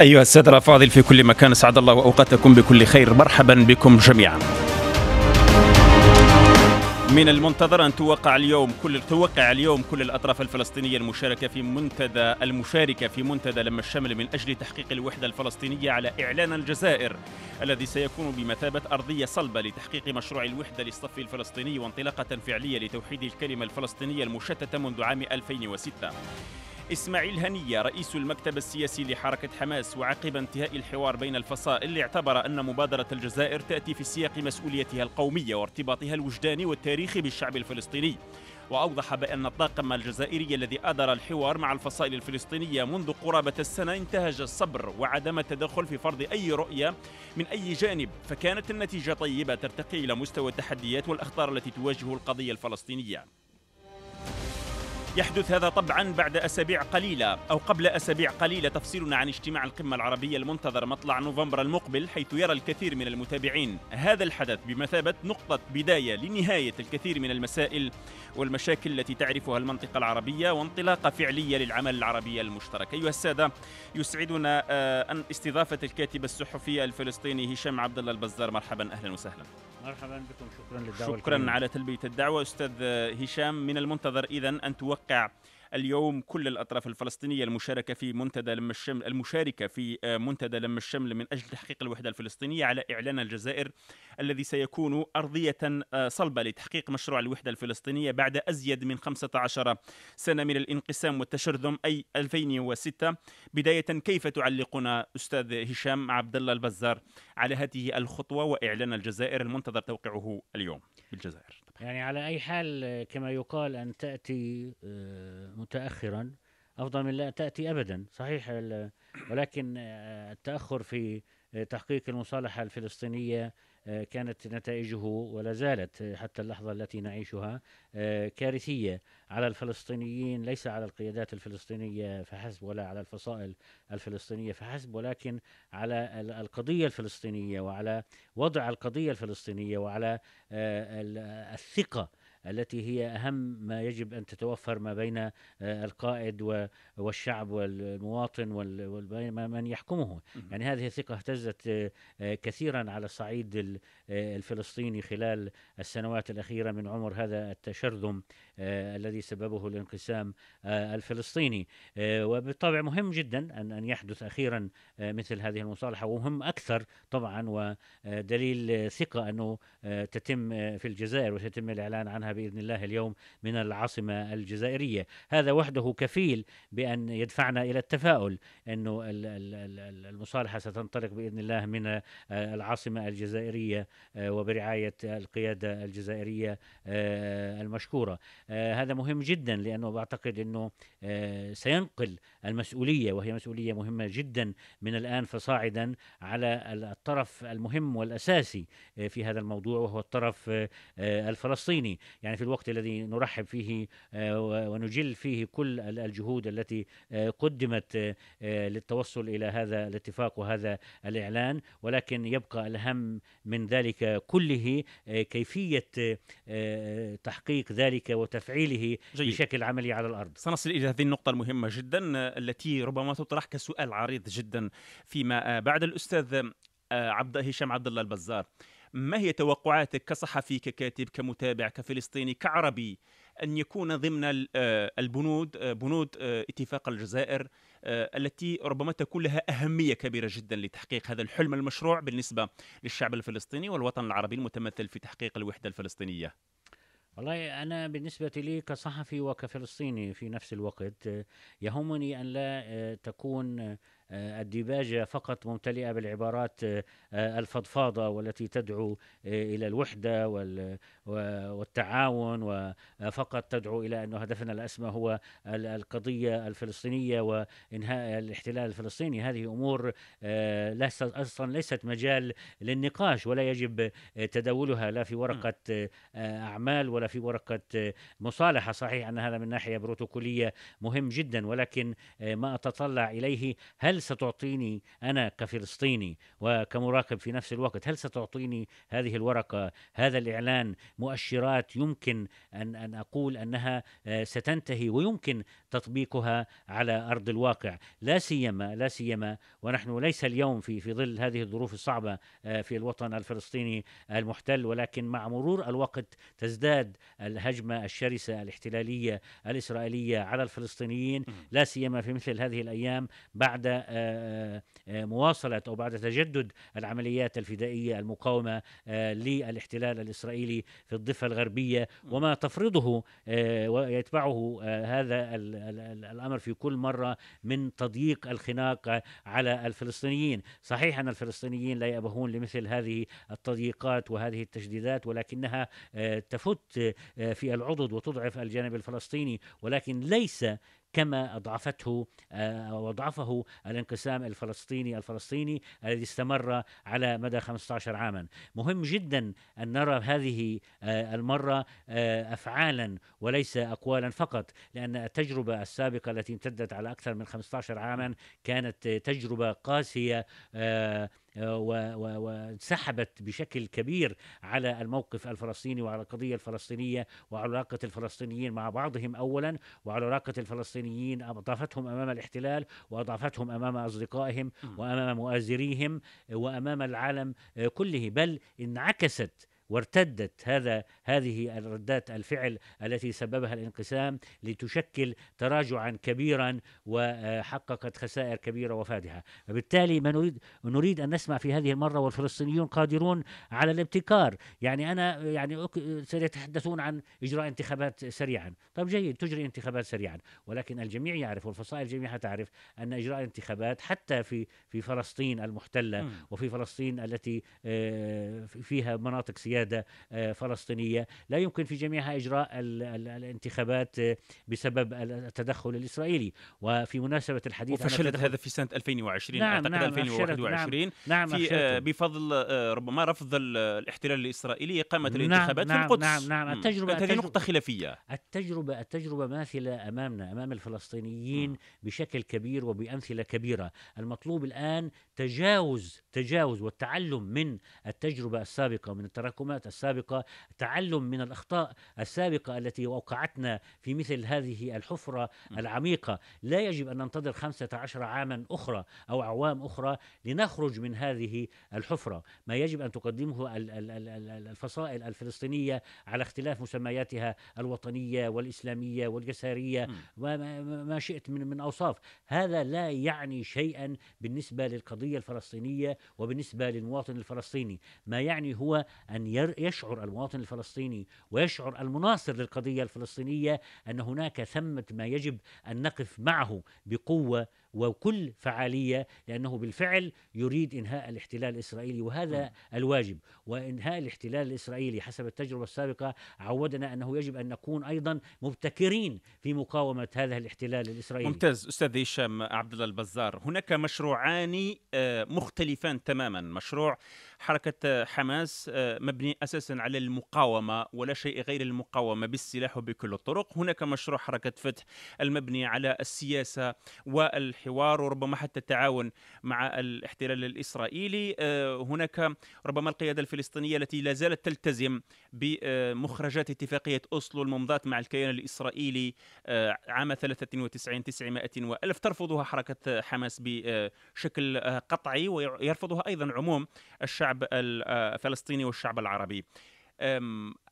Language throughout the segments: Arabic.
أيها السادة الأفاضل في كل مكان أسعد الله وأوقاتكم بكل خير مرحبا بكم جميعا من المنتظر ان توقع اليوم كل توقع اليوم كل الاطراف الفلسطينيه المشاركه في منتدى المشاركه في منتدى لما الشمل من اجل تحقيق الوحده الفلسطينيه على اعلان الجزائر الذي سيكون بمثابه ارضيه صلبه لتحقيق مشروع الوحده للصف الفلسطيني وانطلاقه فعليه لتوحيد الكلمه الفلسطينيه المشتته منذ عام 2006 إسماعيل هنية رئيس المكتب السياسي لحركة حماس وعقب انتهاء الحوار بين الفصائل اعتبر أن مبادرة الجزائر تأتي في سياق مسؤوليتها القومية وارتباطها الوجداني والتاريخي بالشعب الفلسطيني وأوضح بأن الطاقم الجزائري الذي أدر الحوار مع الفصائل الفلسطينية منذ قرابة السنة انتهج الصبر وعدم التدخل في فرض أي رؤية من أي جانب فكانت النتيجة طيبة ترتقي إلى مستوى التحديات والأخطار التي تواجه القضية الفلسطينية يحدث هذا طبعا بعد أسابيع قليلة أو قبل أسابيع قليلة تفصيلنا عن اجتماع القمة العربية المنتظر مطلع نوفمبر المقبل حيث يرى الكثير من المتابعين هذا الحدث بمثابة نقطة بداية لنهاية الكثير من المسائل والمشاكل التي تعرفها المنطقة العربية وانطلاقة فعلية للعمل العربي المشترك أيها السادة يسعدنا آه، أن استضافة الكاتب الصحفي الفلسطيني هشام عبد الله البزار مرحبا أهلا وسهلا مرحبا بكم شكرا للدعوه شكرا الكريم. على تلبيه الدعوه استاذ هشام من المنتظر اذا ان توقع اليوم كل الأطراف الفلسطينية المشاركة في منتدى لم الشمل المشاركة في آه، منتدى لم الشمل من أجل تحقيق الوحدة الفلسطينية على إعلان الجزائر الذي سيكون أرضية آه، صلبة لتحقيق مشروع الوحدة الفلسطينية بعد أزيد من 15 سنة من الانقسام والتشرذم أي 2006 بداية كيف تعلقنا أستاذ هشام عبد الله البزار على هذه الخطوة وإعلان الجزائر المنتظر توقيعه اليوم بالجزائر يعني على أي حال كما يقال أن تأتي آه، متأخرا أفضل من لا تأتي أبدا صحيح ولكن آه، التأخر في آه، تحقيق المصالحة الفلسطينية آه، كانت نتائجه ولا زالت آه، حتى اللحظة التي نعيشها آه، كارثية على الفلسطينيين ليس على القيادات الفلسطينية فحسب ولا على الفصائل الفلسطينية فحسب ولكن على القضية الفلسطينية وعلى وضع القضية الفلسطينية وعلى الثقة التي هي أهم ما يجب أن تتوفر ما بين آه، القائد والشعب والمواطن ومن يحكمه يعني هذه الثقة اهتزت آه، آه، كثيرا على الصعيد الفلسطيني خلال السنوات الأخيرة من عمر هذا التشرذم آه، الذي سببه الانقسام آه، الفلسطيني آه، وبالطبع مهم جدا أن أن يحدث أخيرا مثل هذه المصالحة ومهم أكثر طبعا ودليل ثقة أنه تتم في الجزائر وتتم الإعلان عنها بإذن الله اليوم من العاصمة الجزائرية هذا وحده كفيل بأن يدفعنا إلى التفاؤل أنه المصالحة ستنطلق بإذن الله من العاصمة الجزائرية وبرعاية القيادة الجزائرية المشكورة آه، هذا مهم جدا لانه بعتقد انه آه، سينقل المسؤوليه وهي مسؤوليه مهمه جدا من الان فصاعدا على الطرف المهم والاساسي آه، في هذا الموضوع وهو الطرف الفلسطيني يعني في الوقت الذي نرحب فيه ونجل فيه كل الجهود التي قدمت للتوصل الى هذا الاتفاق وهذا الاعلان ولكن يبقى الهم من ذلك كله كيفيه تحقيق ذلك وتحقيق وتفعيله جيد. بشكل عملي على الارض. سنصل الى هذه النقطه المهمه جدا التي ربما تطرح كسؤال عريض جدا فيما آه، بعد الاستاذ آه، عبد هشام عبد الله البزار. ما هي توقعاتك كصحفي ككاتب كمتابع كفلسطيني كعربي ان يكون ضمن آه، البنود بنود اتفاق الجزائر التي ربما تكون لها اهميه كبيره جدا لتحقيق هذا الحلم المشروع بالنسبه للشعب الفلسطيني والوطن العربي المتمثل في تحقيق الوحده الفلسطينيه والله أنا بالنسبة لي كصحفي وكفلسطيني في نفس الوقت يهمني أن لا آه، تكون آه، الديباجة فقط ممتلئة بالعبارات آه، آه، الفضفاضة والتي تدعو إلى الوحدة والتعاون وفقط تدعو إلى أن هدفنا الأسمى هو القضية الفلسطينية وإنهاء الاحتلال الفلسطيني هذه أمور أصلا ليست مجال للنقاش ولا يجب تداولها لا في ورقة أعمال ولا في ورقة مصالحة صحيح أن هذا من ناحية بروتوكولية مهم جدا ولكن ما أتطلع إليه هل هل ستعطيني أنا كفلسطيني وكمراقب في نفس الوقت هل ستعطيني هذه الورقة هذا الإعلان مؤشرات يمكن أن, أن أقول أنها آه، ستنتهي ويمكن تطبيقها على أرض الواقع لا سيما لا سيما ونحن ليس اليوم في في ظل هذه الظروف الصعبة آه، في الوطن الفلسطيني المحتل ولكن مع مرور الوقت تزداد الهجمة الشرسة الاحتلالية الإسرائيلية على الفلسطينيين لا سيما في مثل هذه الأيام بعد آه، آه، آه، مواصله او بعد تجدد العمليات الفدائيه المقاومه للاحتلال الاسرائيلي في الضفه الغربيه وما تفرضه ويتبعه هذا الامر في كل مره من تضييق الخناق على الفلسطينيين، صحيح ان الفلسطينيين لا يأبهون لمثل هذه التضييقات وهذه التشديدات ولكنها تفت في العضد وتضعف الجانب الفلسطيني ولكن ليس كما أضعفته أو آه، أضعفه الانقسام الفلسطيني الفلسطيني الذي استمر على مدى 15 عاما مهم جدا أن نرى هذه آه، المرة آه، أفعالا وليس أقوالا فقط لأن التجربة السابقة التي امتدت على أكثر من 15 عاما كانت تجربة قاسية وانسحبت بشكل كبير على الموقف الفلسطيني وعلى القضية الفلسطينية وعلى علاقة الفلسطينيين مع بعضهم أولا وعلى علاقة الفلسطينيين أضافتهم أمام الاحتلال وأضافتهم أمام أصدقائهم وأمام مؤازريهم وأمام العالم كله بل انعكست وارتدت هذا هذه ردات الفعل التي سببها الانقسام لتشكل تراجعا كبيرا وحققت خسائر كبيره وفادحه، فبالتالي ما نريد نريد ان نسمع في هذه المره والفلسطينيون قادرون على الابتكار، يعني انا يعني سيتحدثون عن اجراء انتخابات سريعا، طيب جيد تجري انتخابات سريعا، ولكن الجميع يعرف والفصائل الجميع تعرف ان اجراء انتخابات حتى في في فلسطين المحتله وفي فلسطين التي آه، فيها مناطق سياسيه قياده آه، فلسطينيه، لا يمكن في جميعها اجراء الانتخابات آه، بسبب التدخل الاسرائيلي، وفي مناسبه الحديث وفشلت هذا في سنه 2020 نعم اعتقد نعم 2021 نعم نعم في آه، بفضل ربما رفض الاحتلال الاسرائيلي اقامه نعم الانتخابات نعم في القدس نعم نعم التجربه هذه نقطه خلافيه التجربه التجربه ماثله امامنا امام الفلسطينيين بشكل كبير وبامثله كبيره، المطلوب الان تجاوز تجاوز والتعلم من التجربه السابقه ومن التراكمات الحكومات السابقه تعلم من الاخطاء السابقه التي اوقعتنا في مثل هذه الحفره العميقه لا يجب ان ننتظر 15 عاما اخرى او اعوام اخرى لنخرج من هذه الحفره ما يجب ان تقدمه الفصائل الفلسطينيه على اختلاف مسمياتها الوطنيه والاسلاميه واليساريه وما شئت من من اوصاف هذا لا يعني شيئا بالنسبه للقضيه الفلسطينيه وبالنسبه للمواطن الفلسطيني ما يعني هو ان يشعر المواطن الفلسطيني ويشعر المناصر للقضيه الفلسطينيه ان هناك ثمه ما يجب ان نقف معه بقوه وكل فعالية لأنه بالفعل يريد إنهاء الاحتلال الإسرائيلي وهذا نعم. الواجب وإنهاء الاحتلال الإسرائيلي حسب التجربة السابقة عودنا أنه يجب أن نكون أيضا مبتكرين في مقاومة هذا الاحتلال الإسرائيلي ممتاز أستاذ هشام عبد الله البزار هناك مشروعان آه، مختلفان تماما مشروع حركة حماس آه، مبني أساسا على المقاومة ولا شيء غير المقاومة بالسلاح وبكل الطرق هناك مشروع حركة فتح المبني على السياسة والحوار الحوار وربما حتى التعاون مع الاحتلال الاسرائيلي آه، هناك ربما القياده الفلسطينيه التي لا زالت تلتزم بمخرجات اتفاقيه اوسلو الممضات مع الكيان الاسرائيلي آه، عام 93 900 والف ترفضها حركه حماس بشكل قطعي ويرفضها ايضا عموم الشعب الفلسطيني والشعب العربي.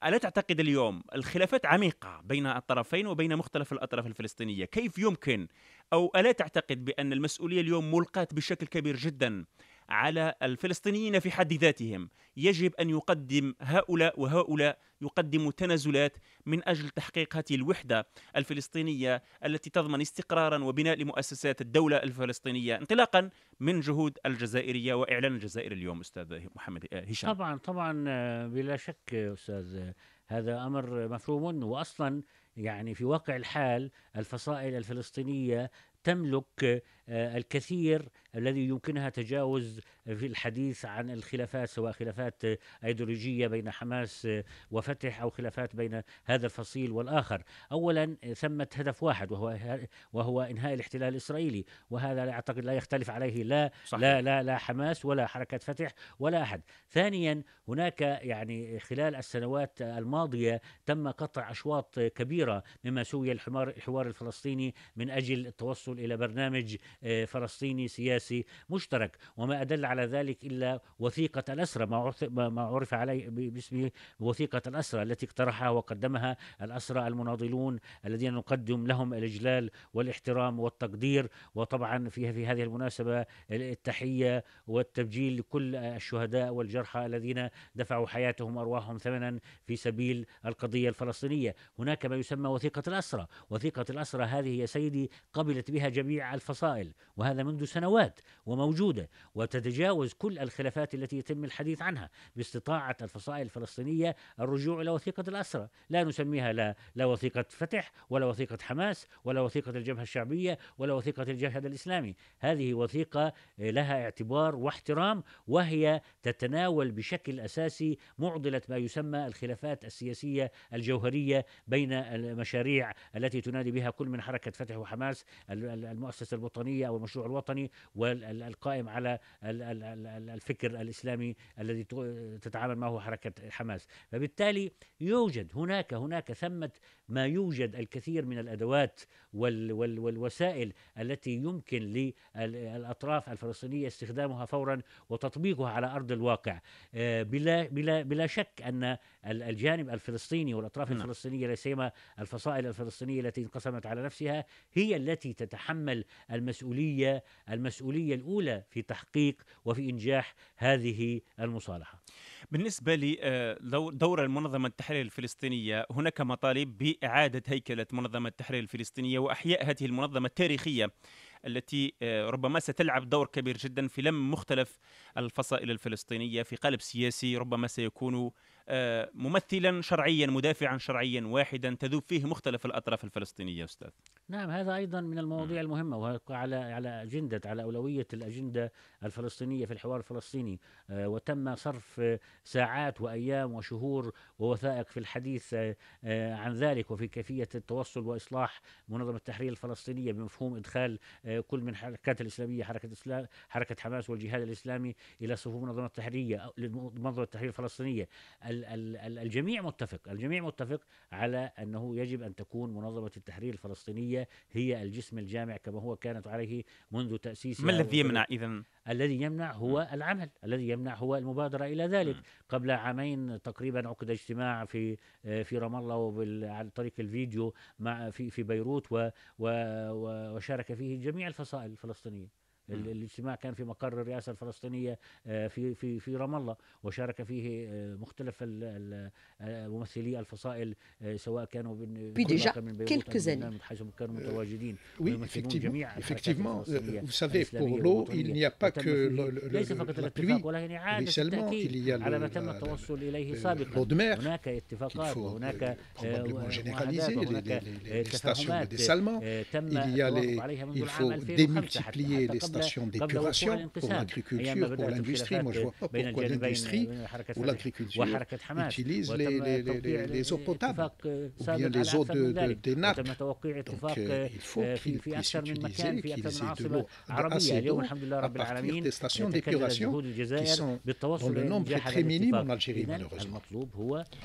ألا تعتقد اليوم الخلافات عميقة بين الطرفين وبين مختلف الأطراف الفلسطينية كيف يمكن أو ألا تعتقد بأن المسؤولية اليوم ملقاة بشكل كبير جدا على الفلسطينيين في حد ذاتهم يجب أن يقدم هؤلاء وهؤلاء يقدموا تنازلات من أجل تحقيق هذه الوحدة الفلسطينية التي تضمن استقرارا وبناء لمؤسسات الدولة الفلسطينية انطلاقا من جهود الجزائرية وإعلان الجزائر اليوم أستاذ محمد آه، هشام طبعا طبعا آه، بلا شك آه، أستاذ هذا أمر مفهوم وأصلا يعني في واقع الحال الفصائل الفلسطينيه تملك آه، الكثير الذي يمكنها تجاوز في الحديث عن الخلافات سواء خلافات ايديولوجيه بين حماس وفتح او خلافات بين هذا الفصيل والاخر. اولا ثمه هدف واحد وهو وهو انهاء الاحتلال الاسرائيلي وهذا لا اعتقد لا يختلف عليه لا صحيح. لا لا لا حماس ولا حركه فتح ولا احد. ثانيا هناك يعني خلال السنوات الماضيه تم قطع اشواط كبيره مما سوي الحوار الفلسطيني من اجل التوصل الى برنامج آه، فلسطيني سياسي مشترك وما أدل على ذلك إلا وثيقة الأسرة ما عرف عليه باسم وثيقة الأسرة التي اقترحها وقدمها الأسرى المناضلون الذين نقدم لهم الإجلال والاحترام والتقدير وطبعا فيها في هذه المناسبة التحية والتبجيل لكل الشهداء والجرحى الذين دفعوا حياتهم وأرواحهم ثمنا في سبيل القضية الفلسطينية هناك ما يسمى وثيقة الأسرة وثيقة الأسرة هذه يا سيدي قبلت بها جميع الفصائل الفاعل وهذا منذ سنوات وموجودة وتتجاوز كل الخلافات التي يتم الحديث عنها باستطاعة الفصائل الفلسطينية الرجوع إلى وثيقة الأسرة لا نسميها لا, لا وثيقة فتح ولا وثيقة حماس ولا وثيقة الجبهة الشعبية ولا وثيقة الجهاد الإسلامي هذه وثيقة لها اعتبار واحترام وهي تتناول بشكل أساسي معضلة ما يسمى الخلافات السياسية الجوهرية بين المشاريع التي تنادي بها كل من حركة فتح وحماس المؤسسة الوطنية الدولية أو المشروع الوطني والقائم على الفكر الإسلامي الذي تتعامل معه حركة حماس فبالتالي يوجد هناك هناك ثمة ما يوجد الكثير من الأدوات والوسائل التي يمكن للأطراف الفلسطينية استخدامها فورا وتطبيقها على أرض الواقع آه، بلا, بلا, بلا شك أن الجانب الفلسطيني والأطراف نعم. الفلسطينية لا سيما الفصائل الفلسطينية التي انقسمت على نفسها هي التي تتحمل المسؤولية المسؤوليه المسؤوليه الاولى في تحقيق وفي انجاح هذه المصالحه. بالنسبه لدور آه، المنظمه التحرير الفلسطينيه هناك مطالب باعاده هيكله منظمه التحرير الفلسطينيه واحياء هذه المنظمه التاريخيه التي آه، ربما ستلعب دور كبير جدا في لم مختلف الفصائل الفلسطينيه في قالب سياسي ربما سيكون آه، ممثلا شرعيا مدافعا شرعيا واحدا تذوب فيه مختلف الاطراف الفلسطينيه استاذ نعم هذا ايضا من المواضيع المهمه وعلى على اجنده على اولويه الاجنده الفلسطينيه في الحوار الفلسطيني آه، وتم صرف ساعات وايام وشهور ووثائق في الحديث آه، عن ذلك وفي كيفيه التوصل واصلاح منظمه التحرير الفلسطينيه بمفهوم ادخال كل من الحركات الاسلاميه حركه اسلام حركه حماس والجهاد الاسلامي الى صفوف منظمه التحرير منظمه التحرير الفلسطينيه الجميع متفق الجميع متفق على أنه يجب أن تكون منظمة التحرير الفلسطينية هي الجسم الجامع كما هو كانت عليه منذ تأسيسها ما الذي يمنع إذا الذي يمنع هو العمل الذي يمنع هو المبادرة إلى ذلك قبل عامين تقريبا عقد اجتماع في في رام الله وبال... عن طريق الفيديو مع في في بيروت و... و... وشارك فيه جميع الفصائل الفلسطينية الاجتماع كان في مقر الرئاسه الفلسطينيه آه، في في في رام الله وشارك فيه آه، مختلف آه، ممثلي الفصائل سواء كانوا من ديجا من كانوا متواجدين وي جميعا افكتيفمون فو il n'y a pas ليس فقط الاتفاق ولكن اعاده على ما تم التوصل اليه سابقا هناك اتفاقات هناك تفاهمات تم عليها منذ عام 2005 stations d'épuration pour l'agriculture, pour l'industrie. Moi, je ne vois pas pourquoi l'industrie euh, ou euh, l'agriculture utilisent les, les, les, les, eaux potables euh, ou bien les eaux de, de, des nappes. Donc, il faut qu'ils puissent utiliser, qu'ils aient de l'eau, assez d'eau à partir des stations d'épuration qui sont dont le nombre est très minime en Algérie, malheureusement.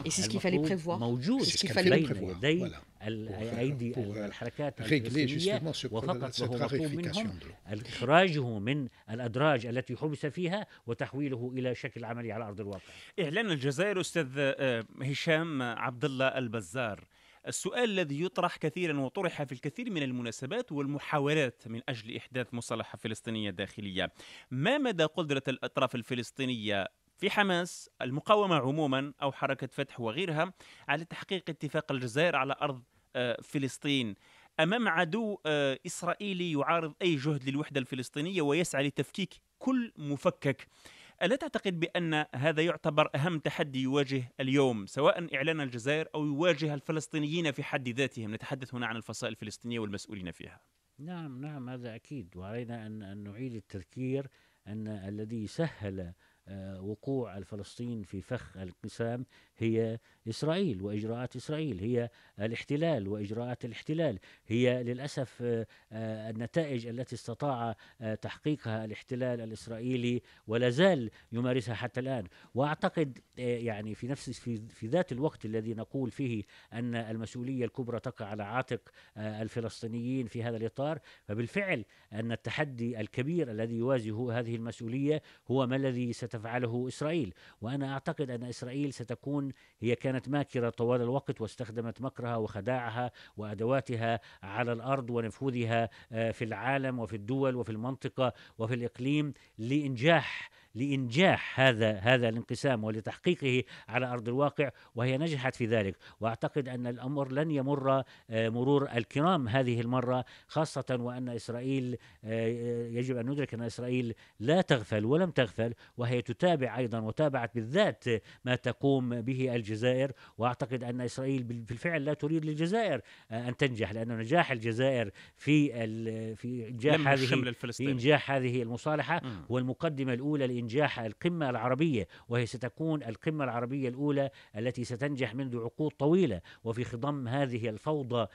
Et c'est ce qu'il fallait prévoir. C'est ce qu'il fallait prévoir, voilà. الايدي euh, الحركات الفلسطينيه وفقط وهو مطلوب منهم اخراجه من الادراج التي حبس فيها وتحويله الى شكل عملي على ارض الواقع. اعلان الجزائر استاذ آه، هشام عبد الله البزار السؤال الذي يطرح كثيرا وطرح في الكثير من المناسبات والمحاولات من اجل احداث مصالحه فلسطينيه داخليه ما مدى قدره الاطراف الفلسطينيه في حماس المقاومة عموما أو حركة فتح وغيرها على تحقيق اتفاق الجزائر على أرض آه، فلسطين أمام عدو آه، إسرائيلي يعارض أي جهد للوحدة الفلسطينية ويسعى لتفكيك كل مفكك ألا تعتقد بأن هذا يعتبر أهم تحدي يواجه اليوم سواء إعلان الجزائر أو يواجه الفلسطينيين في حد ذاتهم نتحدث هنا عن الفصائل الفلسطينية والمسؤولين فيها نعم نعم هذا أكيد وعلينا أن نعيد التذكير أن الذي سهل آه، وقوع الفلسطين في فخ الانقسام هي إسرائيل وإجراءات إسرائيل هي الاحتلال وإجراءات الاحتلال هي للأسف آه، آه، النتائج التي استطاع تحقيقها الاحتلال الإسرائيلي ولا زال يمارسها حتى الآن وأعتقد يعني في نفس في, في ذات الوقت الذي نقول فيه أن المسؤولية الكبرى تقع على عاتق الفلسطينيين في هذا الإطار فبالفعل أن التحدي الكبير الذي يواجه هذه المسؤولية هو ما الذي ستفعل تفعله اسرائيل، وانا اعتقد ان اسرائيل ستكون هي كانت ماكره طوال الوقت واستخدمت مكرها وخداعها وادواتها على الارض ونفوذها آه، في العالم وفي الدول وفي المنطقه وفي الاقليم لانجاح لإنجاح هذا هذا الانقسام ولتحقيقه على أرض الواقع وهي نجحت في ذلك وأعتقد أن الأمر لن يمر آه، مرور الكرام هذه المرة خاصة وأن إسرائيل آه، يجب أن ندرك أن إسرائيل لا تغفل ولم تغفل وهي تتابع أيضا وتابعت بالذات ما تقوم به الجزائر وأعتقد أن إسرائيل بالفعل لا تريد للجزائر آه، أن تنجح لأن نجاح الجزائر في في إنجاح هذه في إنجاح هذه المصالحة هو المقدمة الأولى إنجاح القمة العربية وهي ستكون القمة العربية الأولى التي ستنجح منذ عقود طويلة وفي خضم هذه الفوضى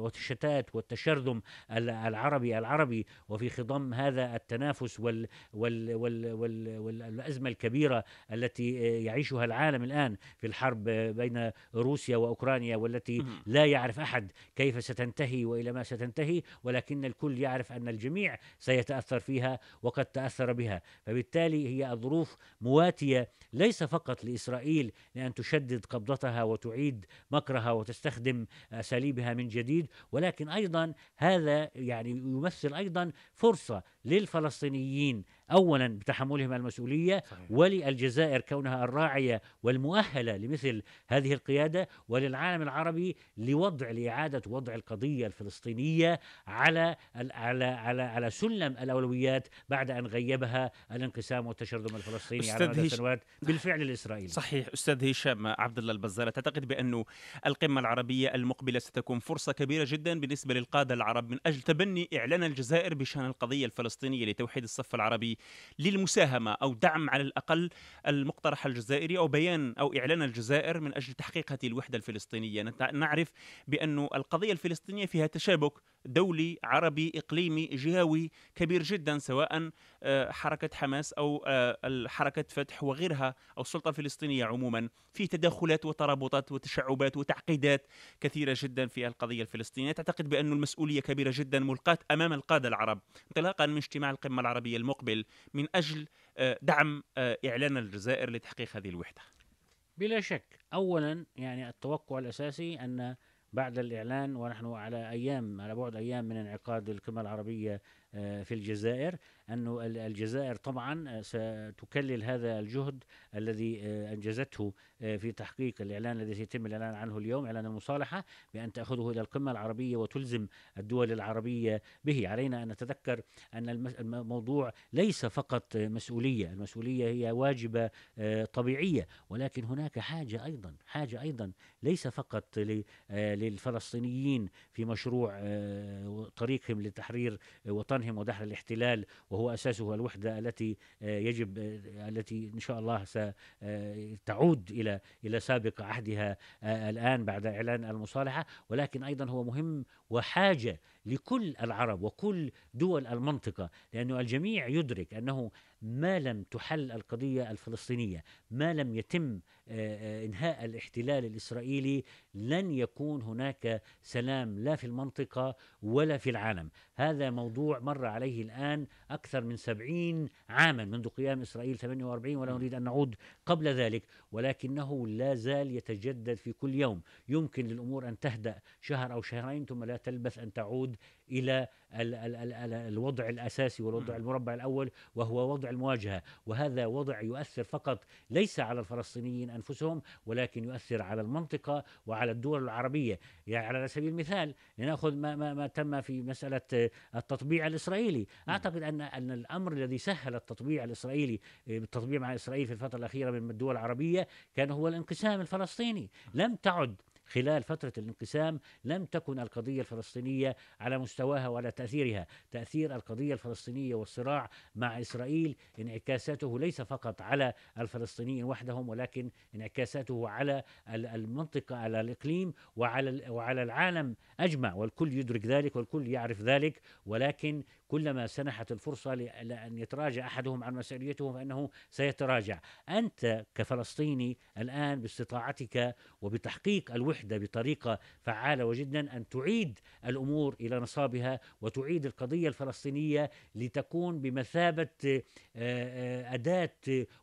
والشتات والتشرذم العربي العربي وفي خضم هذا التنافس وال وال وال وال والأزمة الكبيرة التي يعيشها العالم الآن في الحرب بين روسيا وأوكرانيا والتي لا يعرف أحد كيف ستنتهي وإلى ما ستنتهي ولكن الكل يعرف أن الجميع سيتأثر فيها وقد تأثر بها فبالتالي هي الظروف مواتية ليس فقط لإسرائيل لأن تشدد قبضتها وتعيد مكرها وتستخدم أساليبها من جديد ولكن أيضا هذا يعني يمثل أيضا فرصة للفلسطينيين اولا بتحملهم المسؤوليه وللجزائر كونها الراعيه والمؤهله لمثل هذه القياده وللعالم العربي لوضع لاعاده وضع القضيه الفلسطينيه على على على على سلم الاولويات بعد ان غيبها الانقسام والتشرذم الفلسطيني على مدى سنوات بالفعل الاسرائيلي صحيح استاذ هشام عبد الله البزاره تعتقد بانه القمه العربيه المقبله ستكون فرصه كبيره جدا بالنسبه للقاده العرب من اجل تبني اعلان الجزائر بشان القضيه الفلسطينيه لتوحيد الصف العربي للمساهمه او دعم على الاقل المقترح الجزائري او بيان او اعلان الجزائر من اجل تحقيق هذه الوحده الفلسطينيه نعرف بأن القضيه الفلسطينيه فيها تشابك دولي عربي إقليمي جهوي كبير جدا سواء آه، حركة حماس أو آه، حركة فتح وغيرها أو السلطة الفلسطينية عموما في تدخلات وترابطات وتشعبات وتعقيدات كثيرة جدا في القضية الفلسطينية تعتقد بأن المسؤولية كبيرة جدا ملقاة أمام القادة العرب انطلاقا من اجتماع القمة العربية المقبل من أجل آه، دعم إعلان الجزائر لتحقيق هذه الوحدة بلا شك أولا يعني التوقع الأساسي أن بعد الإعلان ونحن على أيام على بعد أيام من انعقاد القمة العربية في الجزائر أن الجزائر طبعا ستكلل هذا الجهد الذي آه، أنجزته آه، في تحقيق الإعلان الذي سيتم الإعلان عنه اليوم إعلان المصالحة بأن تأخذه إلى القمة العربية وتلزم الدول العربية به علينا أن نتذكر أن الموضوع ليس فقط مسؤولية المسؤولية هي واجبة آه، طبيعية ولكن هناك حاجة أيضا حاجة أيضا ليس فقط للفلسطينيين في مشروع طريقهم لتحرير وطن سننهي ودحر الاحتلال وهو أساسه الوحدة التي آه، يجب آه، التي إن شاء الله ستعود آه، إلى إلى سابق عهدها الآن بعد إعلان المصالحة ولكن أيضا هو مهم وحاجة لكل العرب وكل دول المنطقة لأنه الجميع يدرك أنه ما لم تحل القضية الفلسطينية ما لم يتم إنهاء الاحتلال الإسرائيلي لن يكون هناك سلام لا في المنطقة ولا في العالم هذا موضوع مر عليه الآن أكثر من سبعين عاما منذ قيام إسرائيل 48 ولا نريد أن نعود قبل ذلك ولكنه لا زال يتجدد في كل يوم يمكن للأمور أن تهدأ شهر أو شهرين ثم لا تلبث أن تعود إلى الوضع الأساسي والوضع المربع الأول وهو وضع المواجهة وهذا وضع يؤثر فقط ليس على الفلسطينيين أنفسهم ولكن يؤثر على المنطقة وعلى على الدول العربية يعني على سبيل المثال لنأخذ ما, ما, ما تم في مسألة آه، التطبيع الإسرائيلي أعتقد أن أن الأمر الذي سهل التطبيع الإسرائيلي بالتطبيع آه، مع إسرائيل في الفترة الأخيرة من الدول العربية كان هو الانقسام الفلسطيني لم تعد خلال فترة الانقسام لم تكن القضية الفلسطينية على مستواها وعلى تأثيرها تأثير القضية الفلسطينية والصراع مع إسرائيل انعكاساته ليس فقط على الفلسطينيين وحدهم ولكن انعكاساته على المنطقة على الإقليم وعلى وعلى العالم أجمع والكل يدرك ذلك والكل يعرف ذلك ولكن كلما سنحت الفرصة لأن يتراجع أحدهم عن مسؤوليته فإنه سيتراجع أنت كفلسطيني الآن باستطاعتك وبتحقيق الوحدة الوحده بطريقه فعاله وجدا ان تعيد الامور الى نصابها وتعيد القضيه الفلسطينيه لتكون بمثابه آه، آه، اداه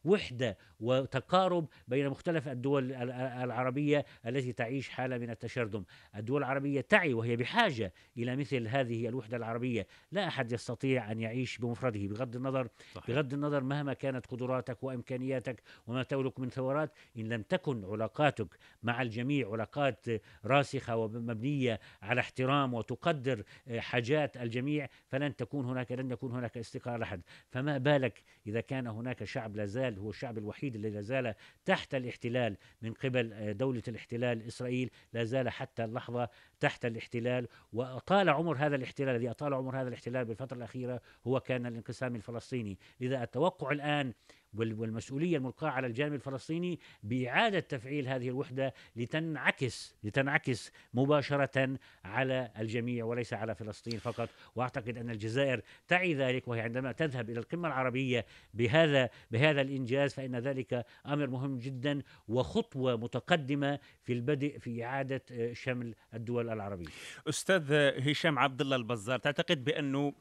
وحده وتقارب بين مختلف الدول العربيه التي تعيش حاله من التشرذم، الدول العربيه تعي وهي بحاجه الى مثل هذه الوحده العربيه، لا احد يستطيع ان يعيش بمفرده بغض النظر صحيح. بغض النظر مهما كانت قدراتك وامكانياتك وما تولك من ثورات ان لم تكن علاقاتك مع الجميع علاقات علاقات راسخه ومبنيه على احترام وتقدر حاجات الجميع فلن تكون هناك لن يكون هناك استقرار احد فما بالك اذا كان هناك شعب لا زال هو الشعب الوحيد الذي لا زال تحت الاحتلال من قبل دوله الاحتلال اسرائيل لا زال حتى اللحظه تحت الاحتلال واطال عمر هذا الاحتلال الذي اطال عمر هذا الاحتلال بالفتره الاخيره هو كان الانقسام الفلسطيني لذا التوقع الان والمسؤولية الملقاة على الجانب الفلسطيني بإعادة تفعيل هذه الوحدة لتنعكس لتنعكس مباشرة على الجميع وليس على فلسطين فقط وأعتقد أن الجزائر تعي ذلك وهي عندما تذهب إلى القمة العربية بهذا بهذا الإنجاز فإن ذلك أمر مهم جدا وخطوة متقدمة في البدء في إعادة آه، شمل الدول العربية أستاذ هشام عبد الله البزار تعتقد بأنه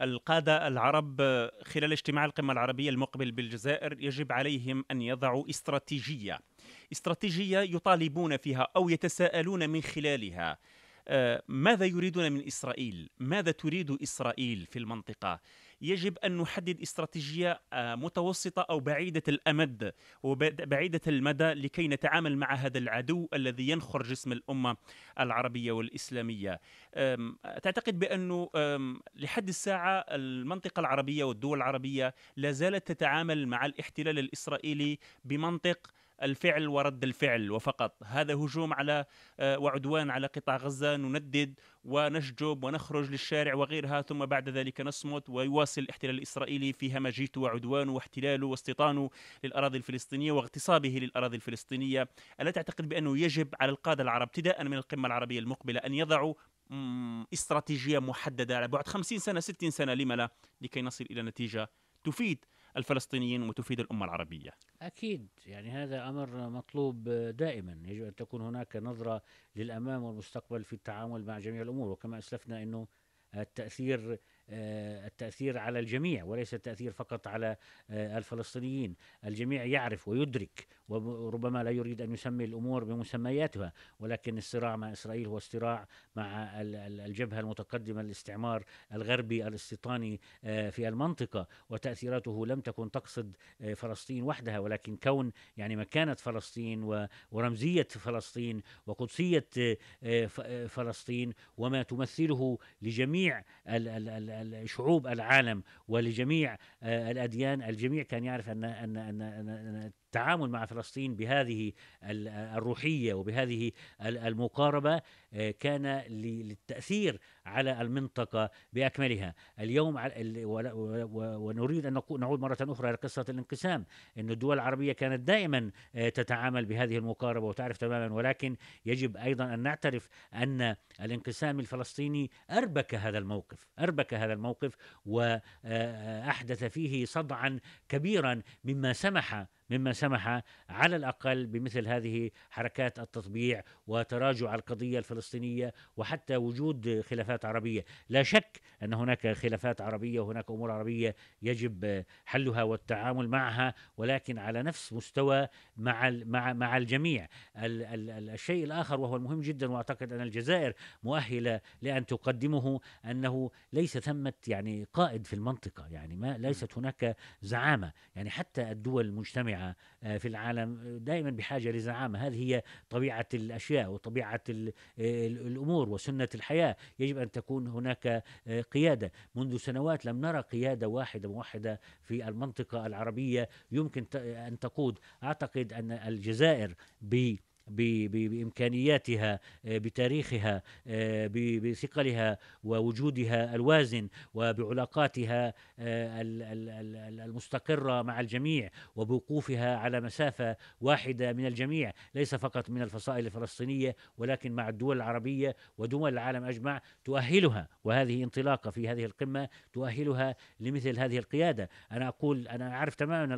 القادة العرب خلال اجتماع القمة العربية المقبل بالجزائر يجب عليهم أن يضعوا استراتيجية استراتيجية يطالبون فيها أو يتساءلون من خلالها آه، ماذا يريدون من إسرائيل؟ ماذا تريد إسرائيل في المنطقة؟ يجب أن نحدد استراتيجية آه، متوسطة أو بعيدة الأمد وبعيدة المدى لكي نتعامل مع هذا العدو الذي ينخر جسم الأمة العربية والإسلامية تعتقد بأنه لحد الساعة المنطقة العربية والدول العربية لا زالت تتعامل مع الاحتلال الإسرائيلي بمنطق الفعل ورد الفعل وفقط هذا هجوم على آه، وعدوان على قطاع غزة نندد ونشجب ونخرج للشارع وغيرها ثم بعد ذلك نصمت ويواصل الاحتلال الإسرائيلي في همجيته وعدوانه واحتلاله واستيطانه للأراضي الفلسطينية واغتصابه للأراضي الفلسطينية ألا تعتقد بأنه يجب على القادة العرب ابتداء من القمة العربية المقبلة أن يضعوا استراتيجية محددة على بعد 50 سنة 60 سنة لما لا لكي نصل إلى نتيجة تفيد الفلسطينيين وتفيد الامه العربيه. اكيد يعني هذا امر مطلوب دائما يجب ان تكون هناك نظره للامام والمستقبل في التعامل مع جميع الامور وكما اسلفنا انه التاثير آه، التأثير على الجميع وليس التأثير فقط على آه، الفلسطينيين الجميع يعرف ويدرك وربما لا يريد أن يسمي الأمور بمسمياتها ولكن الصراع مع إسرائيل هو صراع مع الجبهة المتقدمة للاستعمار الغربي الاستيطاني آه، في المنطقة وتأثيراته لم تكن تقصد فلسطين وحدها ولكن كون يعني مكانة فلسطين ورمزية فلسطين وقدسية فلسطين وما تمثله لجميع ال ال شعوب العالم ولجميع آه، الاديان الجميع كان يعرف ان ان ان, أن التعامل مع فلسطين بهذه الروحيه وبهذه المقاربه آه، كان للتاثير على المنطقه باكملها اليوم ونريد ان نعود مره اخرى لقصه الانقسام ان الدول العربيه كانت دائما آه، تتعامل بهذه المقاربه وتعرف تماما ولكن يجب ايضا ان نعترف ان الانقسام الفلسطيني اربك هذا الموقف اربك هذا الموقف واحدث آه، فيه صدعا كبيرا مما سمح مما سمح على الأقل بمثل هذه حركات التطبيع وتراجع القضية الفلسطينية وحتى وجود خلافات عربية لا شك أن هناك خلافات عربية وهناك أمور عربية يجب حلها والتعامل معها ولكن على نفس مستوى مع مع مع الجميع ال ال الشيء الآخر وهو المهم جدا وأعتقد أن الجزائر مؤهلة لأن تقدمه أنه ليس ثمة يعني قائد في المنطقة يعني ما ليست هناك زعامة يعني حتى الدول المجتمعة آه، في العالم دائما بحاجه لزعامه هذه هي طبيعه الاشياء وطبيعه آه، الامور وسنه الحياه يجب ان تكون هناك آه، قياده منذ سنوات لم نرى قياده واحده موحده في المنطقه العربيه يمكن ان تقود اعتقد ان الجزائر ب بامكانياتها آه، بتاريخها آه، بثقلها ووجودها الوازن وبعلاقاتها آه، المستقره مع الجميع وبوقوفها على مسافه واحده من الجميع ليس فقط من الفصائل الفلسطينيه ولكن مع الدول العربيه ودول العالم اجمع تؤهلها وهذه انطلاقه في هذه القمه تؤهلها لمثل هذه القياده انا اقول انا اعرف تماما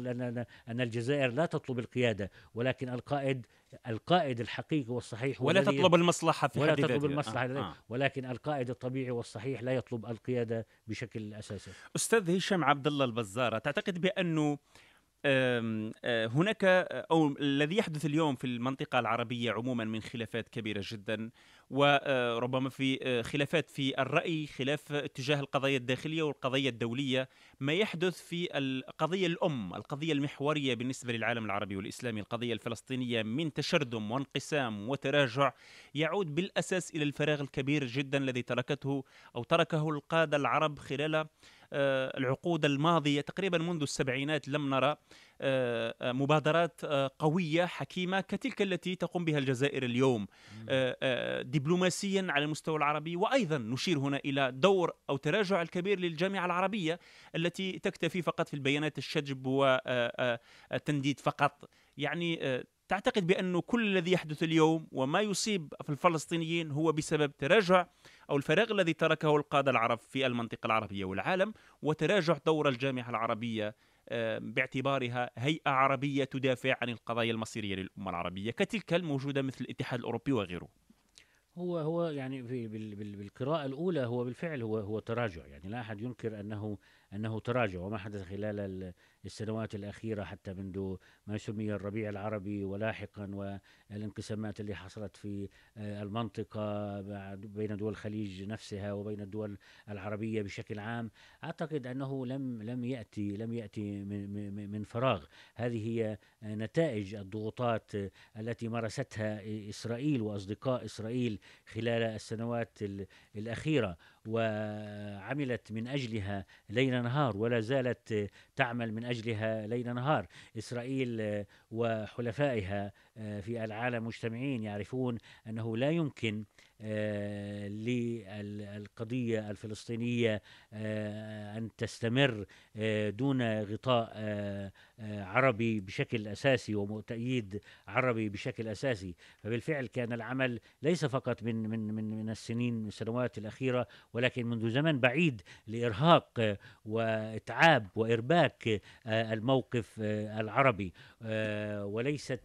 ان الجزائر لا تطلب القياده ولكن القائد القائد الحقيقي والصحيح ولا تطلب المصلحة في ولا تطلب المصلحة آه. آه. ولكن القائد الطبيعي والصحيح لا يطلب القيادة بشكل أساسي أستاذ هشام عبد الله البزارة تعتقد بأنه آه، هناك او الذي يحدث اليوم في المنطقه العربيه عموما من خلافات كبيره جدا وربما آه، في آه، خلافات في الراي خلاف اتجاه القضايا الداخليه والقضايا الدوليه ما يحدث في القضيه الام القضيه المحوريه بالنسبه للعالم العربي والاسلامي القضيه الفلسطينيه من تشرذم وانقسام وتراجع يعود بالاساس الى الفراغ الكبير جدا الذي تركته او تركه القاده العرب خلال آه، العقود الماضيه تقريبا منذ السبعينات لم نرى آه، آه، مبادرات قويه حكيمه كتلك التي تقوم بها الجزائر اليوم دبلوماسيا على المستوى العربي وايضا نشير هنا الى دور او تراجع الكبير للجامعه العربيه التي تكتفي فقط في البيانات الشجب والتنديد فقط يعني تعتقد بأن كل الذي يحدث اليوم وما يصيب في الفلسطينيين هو بسبب تراجع أو الفراغ الذي تركه القادة العرب في المنطقة العربية والعالم وتراجع دور الجامعة العربية آه، باعتبارها هيئة عربية تدافع عن القضايا المصيرية للأمة العربية كتلك الموجودة مثل الاتحاد الأوروبي وغيره هو هو يعني في بالقراءة الأولى هو بالفعل هو هو تراجع يعني لا أحد ينكر أنه أنه تراجع وما حدث خلال السنوات الأخيرة حتى منذ ما سمي الربيع العربي ولاحقا والانقسامات اللي حصلت في آه، المنطقة بين دول الخليج نفسها وبين الدول العربية بشكل عام أعتقد أنه لم لم يأتي لم يأتي من, من فراغ هذه هي آه، نتائج الضغوطات التي مارستها إسرائيل وأصدقاء إسرائيل خلال السنوات الأخيرة وعملت من أجلها ليل نهار ولا زالت تعمل من أجلها ليل نهار إسرائيل وحلفائها في العالم مجتمعين يعرفون أنه لا يمكن آه، للقضية الفلسطينية آه، أن تستمر آه، دون غطاء عربي بشكل أساسي وتأييد عربي بشكل أساسي فبالفعل كان العمل ليس فقط من من من من السنين السنوات الأخيرة ولكن منذ زمن بعيد لإرهاق وإتعاب وإرباك الموقف العربي وليست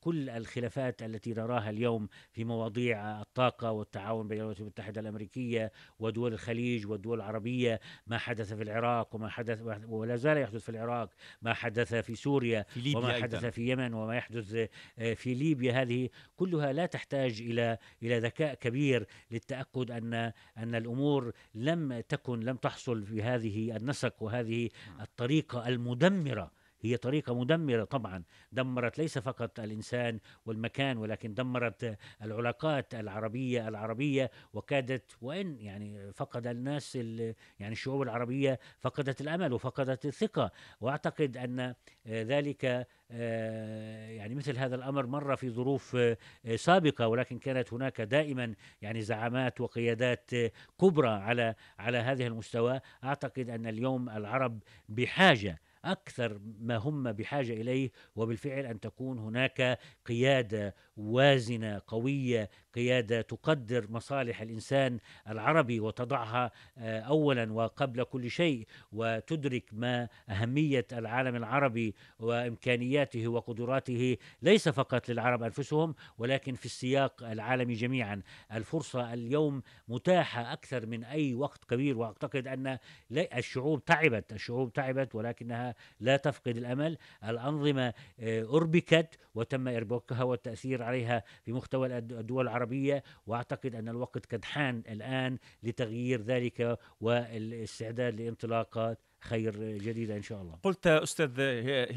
كل الخلافات التي نراها اليوم في مواضيع الطاقة والتعاون بين الولايات المتحدة الأمريكية ودول الخليج والدول العربية ما حدث في العراق وما حدث ولا زال يحدث في العراق ما حدث في سوريا في ليبيا وما حدث أيضاً. في اليمن وما يحدث آه، في ليبيا هذه كلها لا تحتاج إلى إلى ذكاء كبير للتأكد أن أن الأمور لم تكن لم تحصل بهذه النسق وهذه نعم. الطريقة المدمرة هي طريقة مدمرة طبعا دمرت ليس فقط الإنسان والمكان ولكن دمرت العلاقات العربية العربية وكادت وإن يعني فقد الناس يعني الشعوب العربية فقدت الأمل وفقدت الثقة وأعتقد أن ذلك آه، يعني مثل هذا الامر مر في ظروف آه، سابقه ولكن كانت هناك دائما يعني زعامات وقيادات آه، كبرى على على هذه المستوى اعتقد ان اليوم العرب بحاجه اكثر ما هم بحاجه اليه وبالفعل ان تكون هناك قياده وازنه قويه قياده تقدر مصالح الانسان العربي وتضعها آه، اولا وقبل كل شيء وتدرك ما اهميه العالم العربي وامكانياته وقدراته ليس فقط للعرب انفسهم ولكن في السياق العالمي جميعا الفرصه اليوم متاحه اكثر من اي وقت كبير واعتقد ان الشعوب تعبت الشعوب تعبت ولكنها لا تفقد الامل الانظمه اربكت آه، وتم إربكها والتاثير عليها في مختوى الدول العربيه العربية وأعتقد أن الوقت قد حان الآن لتغيير ذلك والاستعداد لانطلاقات خير جديدة إن شاء الله قلت أستاذ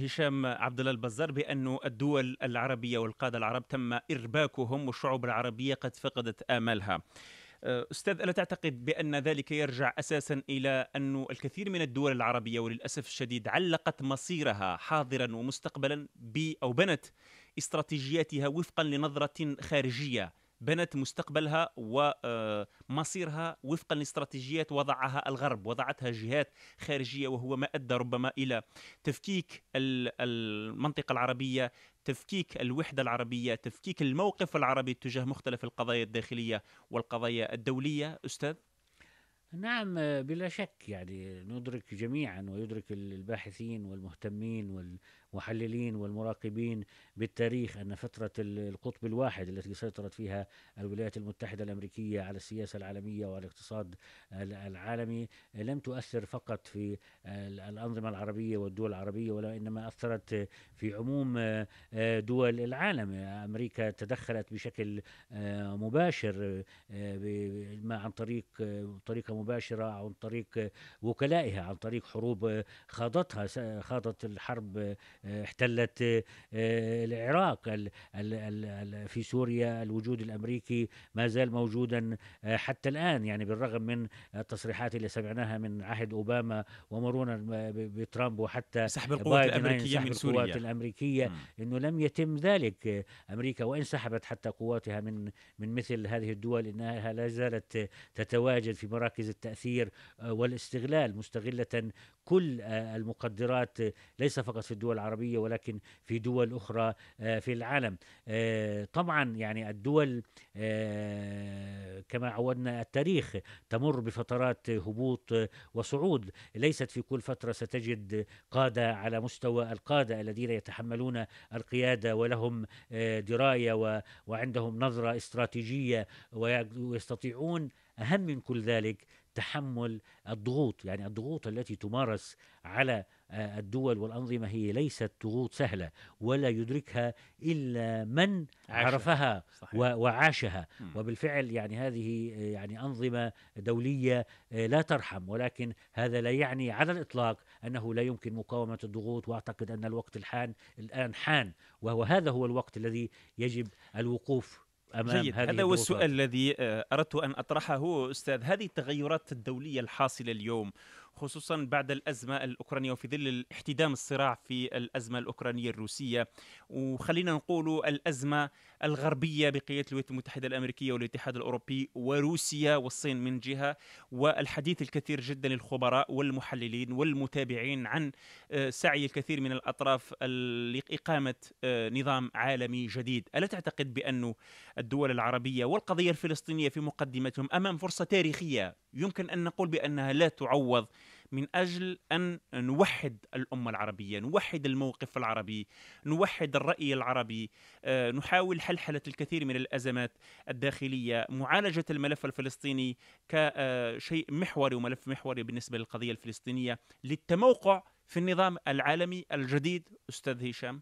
هشام عبد الله البزار بأن الدول العربية والقادة العرب تم إرباكهم والشعوب العربية قد فقدت آمالها استاذ الا تعتقد بان ذلك يرجع اساسا الى ان الكثير من الدول العربيه وللاسف الشديد علقت مصيرها حاضرا ومستقبلا ب او بنت استراتيجياتها وفقا لنظره خارجيه بنت مستقبلها ومصيرها آه، وفقا لاستراتيجيات وضعها الغرب وضعتها جهات خارجيه وهو ما ادى ربما الى تفكيك المنطقه العربيه تفكيك الوحده العربيه تفكيك الموقف العربي تجاه مختلف القضايا الداخليه والقضايا الدوليه استاذ نعم آه، بلا شك يعني ندرك جميعا ويدرك الباحثين والمهتمين المحللين والمراقبين بالتاريخ أن فترة القطب الواحد التي سيطرت فيها الولايات المتحدة الأمريكية على السياسة العالمية وعلى الاقتصاد العالمي لم تؤثر فقط في الأنظمة العربية والدول العربية انما أثرت في عموم آه، آه، دول العالم أمريكا تدخلت بشكل آه، مباشر ما عن طريق طريقة مباشرة عن طريق وكلائها عن طريق حروب خاضتها خاضت الحرب آه، احتلت آه، العراق في سوريا الوجود الأمريكي ما زال موجودا آه، حتى الآن يعني بالرغم من التصريحات اللي سمعناها من عهد أوباما ومرونا بترامب وحتى سحب القوات الأمريكية سحب من سوريا القوات الأمريكية أنه لم يتم ذلك أمريكا وإن سحبت حتى قواتها من من مثل هذه الدول انها لا زالت تتواجد في مراكز التاثير والاستغلال مستغله كل المقدرات ليس فقط في الدول العربيه العربية ولكن في دول أخرى آه، في العالم آه، طبعا يعني الدول آه، كما عودنا التاريخ تمر بفترات هبوط وصعود ليست في كل فترة ستجد قادة على مستوى القادة الذين يتحملون القيادة ولهم دراية وعندهم نظرة استراتيجية ويستطيعون أهم من كل ذلك تحمل الضغوط يعني الضغوط التي تمارس على الدول والأنظمة هي ليست ضغوط سهلة ولا يدركها إلا من عاشها. عرفها صحيح. وعاشها م. وبالفعل يعني هذه يعني أنظمة دولية آه، لا ترحم ولكن هذا لا يعني على الإطلاق أنه لا يمكن مقاومة الضغوط وأعتقد أن الوقت الحان الآن حان وهو هذا هو الوقت الذي يجب الوقوف أمام جيد. هذه هذا هو السؤال الذي آه، أردت أن أطرحه أستاذ هذه التغيرات الدولية الحاصلة اليوم خصوصا بعد الأزمة الأوكرانية وفي ظل احتدام الصراع في الأزمة الأوكرانية الروسية وخلينا نقول الأزمة الغربية بقيادة الولايات المتحدة الأمريكية والاتحاد الأوروبي وروسيا والصين من جهة والحديث الكثير جدا للخبراء والمحللين والمتابعين عن آه، سعي الكثير من الأطراف لإقامة آه، نظام عالمي جديد ألا تعتقد بأن الدول العربية والقضية الفلسطينية في مقدمتهم أمام فرصة تاريخية يمكن أن نقول بأنها لا تعوض من أجل أن نوحد الأمة العربية نوحد الموقف العربي نوحد الرأي العربي آه، نحاول حلحلة الكثير من الأزمات الداخلية معالجة الملف الفلسطيني كشيء آه، محوري وملف محوري بالنسبة للقضية الفلسطينية للتموقع في النظام العالمي الجديد أستاذ هشام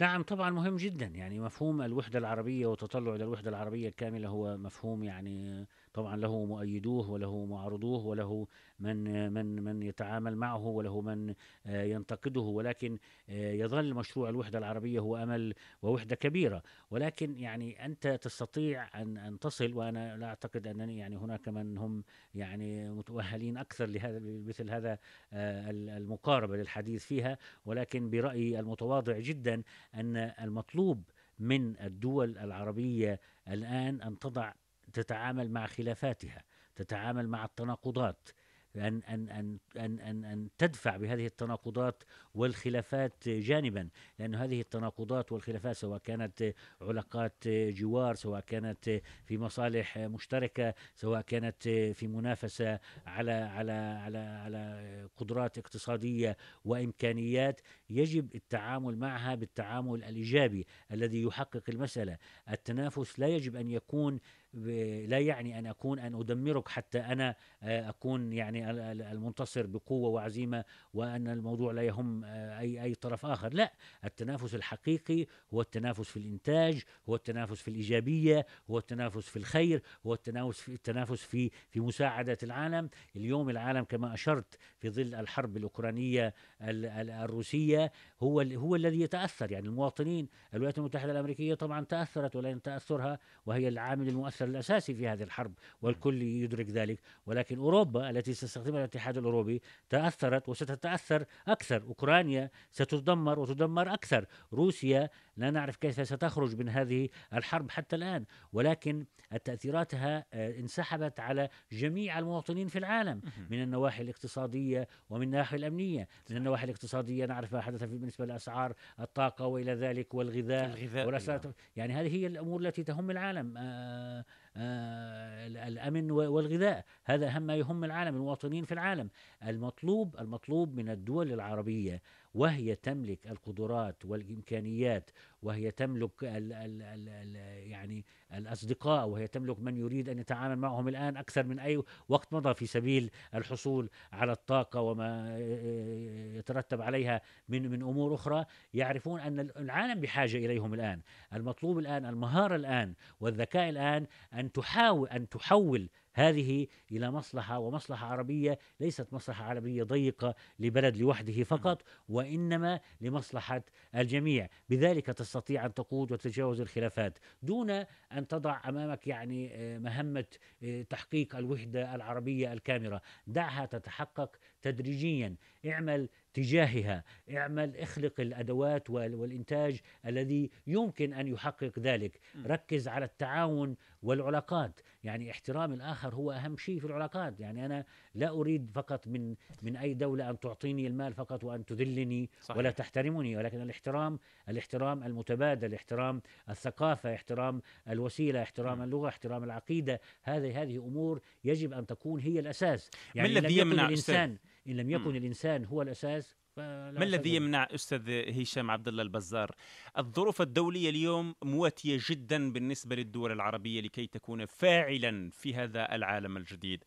نعم طبعا مهم جدا يعني مفهوم الوحدة العربية وتطلع إلى الوحدة العربية الكاملة هو مفهوم يعني طبعا له مؤيدوه وله معارضوه وله من من من يتعامل معه وله من آه، ينتقده ولكن آه، يظل مشروع الوحده العربيه هو امل ووحده كبيره ولكن يعني انت تستطيع ان ان تصل وانا لا اعتقد انني يعني هناك من هم يعني متوهلين اكثر لهذا مثل هذا آه، المقاربه للحديث فيها ولكن برايي المتواضع جدا ان المطلوب من الدول العربيه الان ان تضع تتعامل مع خلافاتها تتعامل مع التناقضات أن أن أن أن أن أن تدفع بهذه التناقضات والخلافات جانبا، لأن هذه التناقضات والخلافات سواء كانت علاقات جوار، سواء كانت في مصالح مشتركة، سواء كانت في منافسة على على على على قدرات اقتصادية وإمكانيات، يجب التعامل معها بالتعامل الإيجابي الذي يحقق المسألة، التنافس لا يجب أن يكون لا يعني ان اكون ان ادمرك حتى انا آه، اكون يعني المنتصر بقوه وعزيمه وان الموضوع لا يهم آه، اي اي طرف اخر، لا، التنافس الحقيقي هو التنافس في الانتاج، هو التنافس في الايجابيه، هو التنافس في الخير، هو التنافس في التنافس في في مساعده العالم، اليوم العالم كما اشرت في ظل الحرب الاوكرانيه الروسيه هو هو الذي يتاثر يعني المواطنين الولايات المتحده الامريكيه طبعا تاثرت ولن تاثرها وهي العامل المؤثر المصدر الأساسي في هذه الحرب والكل يدرك ذلك ولكن أوروبا التي سيستخدمها الاتحاد الأوروبي تأثرت وستتأثر أكثر أوكرانيا ستدمر وتدمر أكثر روسيا لا نعرف كيف ستخرج من هذه الحرب حتى الآن ولكن تأثيراتها آه، انسحبت على جميع المواطنين في العالم من النواحي الاقتصادية ومن الناحية الأمنية من النواحي الاقتصادية نعرف ما حدث بالنسبة لأسعار الطاقة وإلى ذلك والغذاء, الغذاء يعني. يعني هذه هي الأمور التي تهم العالم آآ آه، آآ آه، الأمن والغذاء هذا أهم ما يهم العالم المواطنين في العالم المطلوب المطلوب من الدول العربية وهي تملك القدرات والامكانيات وهي تملك الـ الـ الـ الـ يعني الاصدقاء وهي تملك من يريد ان يتعامل معهم الان اكثر من اي وقت مضى في سبيل الحصول على الطاقه وما آه، يترتب عليها من من امور اخرى يعرفون ان العالم بحاجه اليهم الان المطلوب الان المهاره الان والذكاء الان ان تحاول ان تحول هذه إلى مصلحة ومصلحة عربية ليست مصلحة عربية ضيقة لبلد لوحده فقط وإنما لمصلحة الجميع بذلك تستطيع أن تقود وتتجاوز الخلافات دون أن تضع أمامك يعني آه، مهمة آه، تحقيق الوحدة العربية الكاملة دعها تتحقق تدريجيا اعمل تجاهها اعمل اخلق الأدوات والإنتاج الذي يمكن أن يحقق ذلك ركز على التعاون والعلاقات يعني احترام الآخر هو أهم شيء في العلاقات يعني أنا لا أريد فقط من, من أي دولة أن تعطيني المال فقط وأن تذلني صحيح. ولا تحترمني ولكن الاحترام الاحترام المتبادل احترام الثقافة احترام الوسيلة احترام م. اللغة احترام العقيدة هذه هذه أمور يجب أن تكون هي الأساس يعني من الذي يمنع الإنسان أستاذ. إن لم يكن الإنسان هو الأساس ما الذي يمنع استاذ هشام عبد الله البزار الظروف الدوليه اليوم مواتيه جدا بالنسبه للدول العربيه لكي تكون فاعلا في هذا العالم الجديد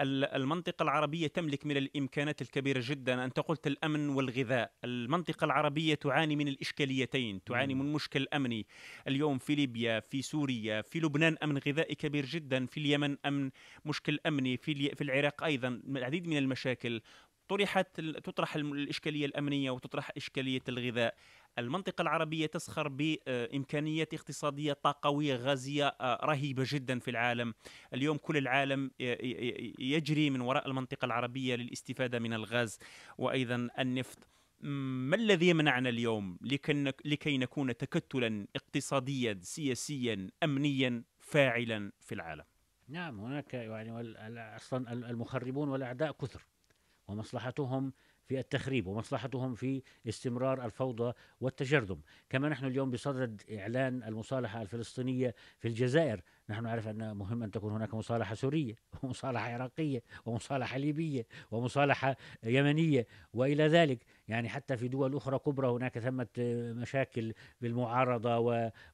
المنطقه العربيه تملك من الامكانات الكبيره جدا انت قلت الامن والغذاء المنطقه العربيه تعاني من الاشكاليتين تعاني من مشكل امني اليوم في ليبيا في سوريا في لبنان امن غذائي كبير جدا في اليمن امن مشكل امني في في العراق ايضا العديد من المشاكل طرحت تطرح الاشكاليه الامنيه وتطرح اشكاليه الغذاء المنطقة العربية تسخر بإمكانيات اقتصادية طاقوية غازية آه، رهيبة جدا في العالم اليوم كل العالم يجري من وراء المنطقة العربية للاستفادة من الغاز وأيضا النفط ما الذي يمنعنا اليوم لكي نكون تكتلا اقتصاديا سياسيا أمنيا فاعلا في العالم نعم هناك يعني اصلا المخربون والاعداء كثر ومصلحتهم في التخريب ومصلحتهم في استمرار الفوضى والتجرذم كما نحن اليوم بصدد إعلان المصالحة الفلسطينية في الجزائر نحن نعرف أن مهم أن تكون هناك مصالحة سورية ومصالحة عراقية ومصالحة ليبية ومصالحة يمنية وإلى ذلك يعني حتى في دول أخرى كبرى هناك ثمة مشاكل بالمعارضة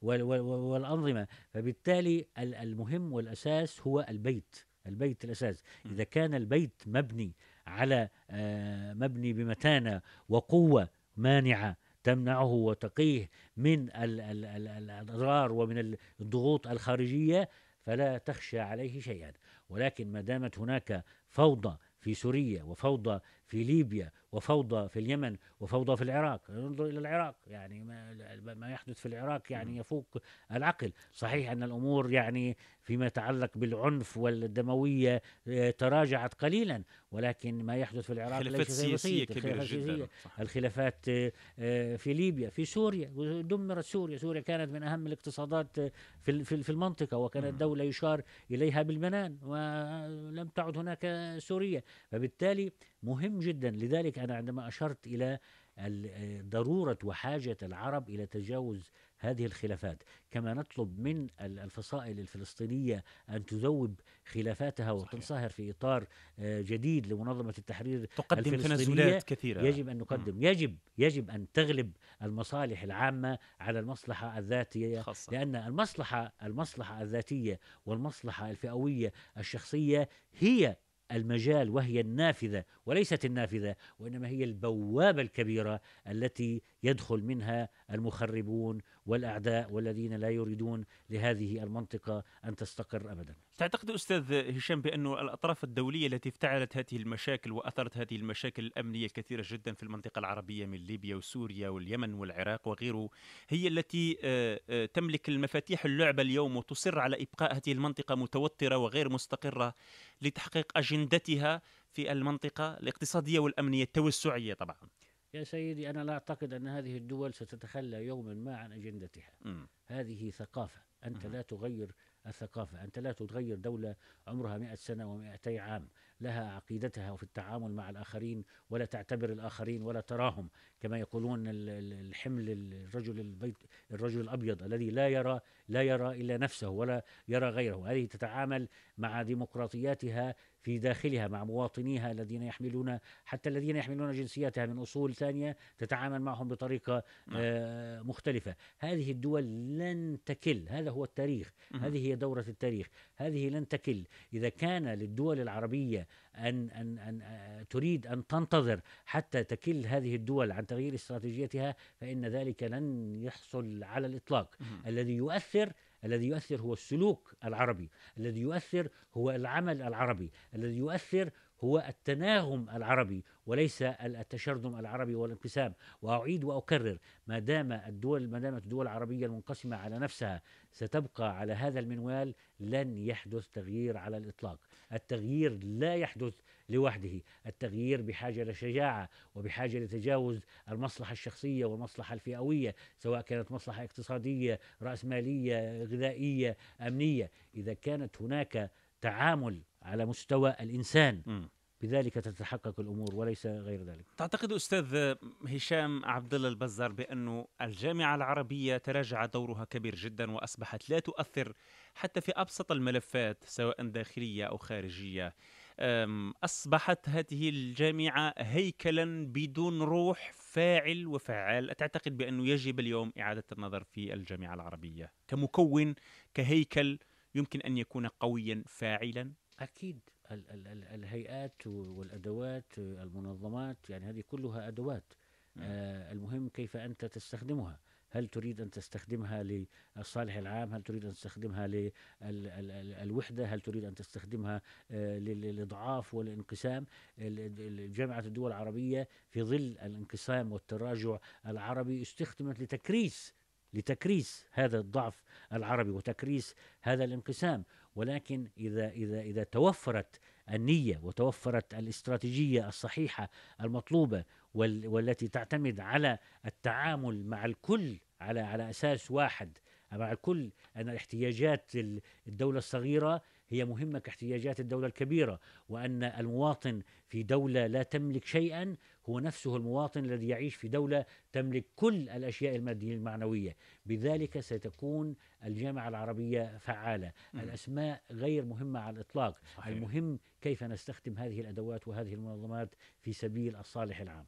والأنظمة فبالتالي المهم والأساس هو البيت البيت الأساس إذا كان البيت مبني على آه، مبني بمتانه وقوه مانعه تمنعه وتقيه من الاضرار ومن الضغوط الخارجيه فلا تخشى عليه شيئا ولكن ما دامت هناك فوضى في سوريا وفوضى في ليبيا وفوضى في اليمن وفوضى في العراق انظر إلى العراق يعني ما, ما يحدث في العراق يعني يفوق العقل صحيح أن الأمور يعني فيما يتعلق بالعنف والدموية آه، تراجعت قليلا ولكن ما يحدث في العراق خلافات سياسية كبيرة جدا صح. الخلافات آه، آه، في ليبيا في سوريا دمرت سوريا سوريا كانت من أهم الاقتصادات في في المنطقة وكانت دولة يشار إليها بالمنان ولم تعد هناك سوريا فبالتالي مهم جدا لذلك أنا عندما أشرت إلى ضرورة وحاجة العرب إلى تجاوز هذه الخلافات كما نطلب من الفصائل الفلسطينية أن تذوب خلافاتها وتنصهر في إطار آه، جديد لمنظمة التحرير تقدم تنازلات كثيرة يجب أن نقدم م. يجب يجب أن تغلب المصالح العامة على المصلحة الذاتية خاصة. لأن المصلحة المصلحة الذاتية والمصلحة الفئوية الشخصية هي المجال وهي النافذه وليست النافذه وانما هي البوابه الكبيره التي يدخل منها المخربون والاعداء والذين لا يريدون لهذه المنطقه ان تستقر ابدا تعتقد استاذ هشام بان الاطراف الدوليه التي افتعلت هذه المشاكل واثرت هذه المشاكل الامنيه الكثيره جدا في المنطقه العربيه من ليبيا وسوريا واليمن والعراق وغيره هي التي آه، آه، تملك المفاتيح اللعبه اليوم وتصر على ابقاء هذه المنطقه متوتره وغير مستقره لتحقيق اجندتها في المنطقه الاقتصاديه والامنيه التوسعيه طبعا. يا سيدي أنا لا أعتقد أن هذه الدول ستتخلى يوما ما عن أجندتها م. هذه ثقافة أنت م. لا تغير الثقافة أنت لا تغير دولة عمرها مئة سنة ومئتي عام لها عقيدتها في التعامل مع الآخرين ولا تعتبر الآخرين ولا تراهم كما يقولون الحمل الرجل البيت الرجل الأبيض الذي لا يرى لا يرى إلا نفسه ولا يرى غيره هذه تتعامل مع ديمقراطياتها في داخلها مع مواطنيها الذين يحملون حتى الذين يحملون جنسياتها من اصول ثانيه تتعامل معهم بطريقه آه، نعم. مختلفه، هذه الدول لن تكل، هذا هو التاريخ، هذه هي دوره التاريخ، هذه لن تكل، اذا كان للدول العربيه ان ان ان آه، تريد ان تنتظر حتى تكل هذه الدول عن تغيير استراتيجيتها فان ذلك لن يحصل على الاطلاق، الذي يؤثر الذي يؤثر هو السلوك العربي الذي يؤثر هو العمل العربي الذي يؤثر هو التناغم العربي وليس التشرذم العربي والانقسام واعيد واكرر ما دام الدول ما دامت الدول العربيه المنقسمه على نفسها ستبقى على هذا المنوال لن يحدث تغيير على الاطلاق التغيير لا يحدث لوحده التغيير بحاجة لشجاعة وبحاجة لتجاوز المصلحة الشخصية والمصلحة الفئوية سواء كانت مصلحة اقتصادية رأسمالية غذائية أمنية إذا كانت هناك تعامل على مستوى الإنسان م. بذلك تتحقق الامور وليس غير ذلك. تعتقد استاذ هشام عبد الله البزار بانه الجامعه العربيه تراجع دورها كبير جدا واصبحت لا تؤثر حتى في ابسط الملفات سواء داخليه او خارجيه. اصبحت هذه الجامعه هيكلا بدون روح فاعل وفعال، اتعتقد بانه يجب اليوم اعاده النظر في الجامعه العربيه كمكون كهيكل يمكن ان يكون قويا فاعلا؟ اكيد ال ال ال الهيئات والادوات المنظمات يعني هذه كلها ادوات نعم. آه المهم كيف انت تستخدمها هل تريد ان تستخدمها للصالح العام هل تريد ان تستخدمها للوحده هل تريد ان تستخدمها آه، للاضعاف والانقسام جامعه الدول العربيه في ظل الانقسام والتراجع العربي استخدمت لتكريس لتكريس هذا الضعف العربي وتكريس هذا الانقسام ولكن إذا إذا إذا توفرت النية وتوفرت الاستراتيجية الصحيحة المطلوبة وال والتي تعتمد على التعامل مع الكل على على أساس واحد مع الكل أن احتياجات الدولة الصغيرة هي مهمة كاحتياجات الدولة الكبيرة وأن المواطن في دولة لا تملك شيئا هو نفسه المواطن الذي يعيش في دولة تملك كل الأشياء المادية المعنوية بذلك ستكون الجامعة العربية فعالة م. الأسماء غير مهمة على الإطلاق صحيح. المهم كيف نستخدم هذه الأدوات وهذه المنظمات في سبيل الصالح العام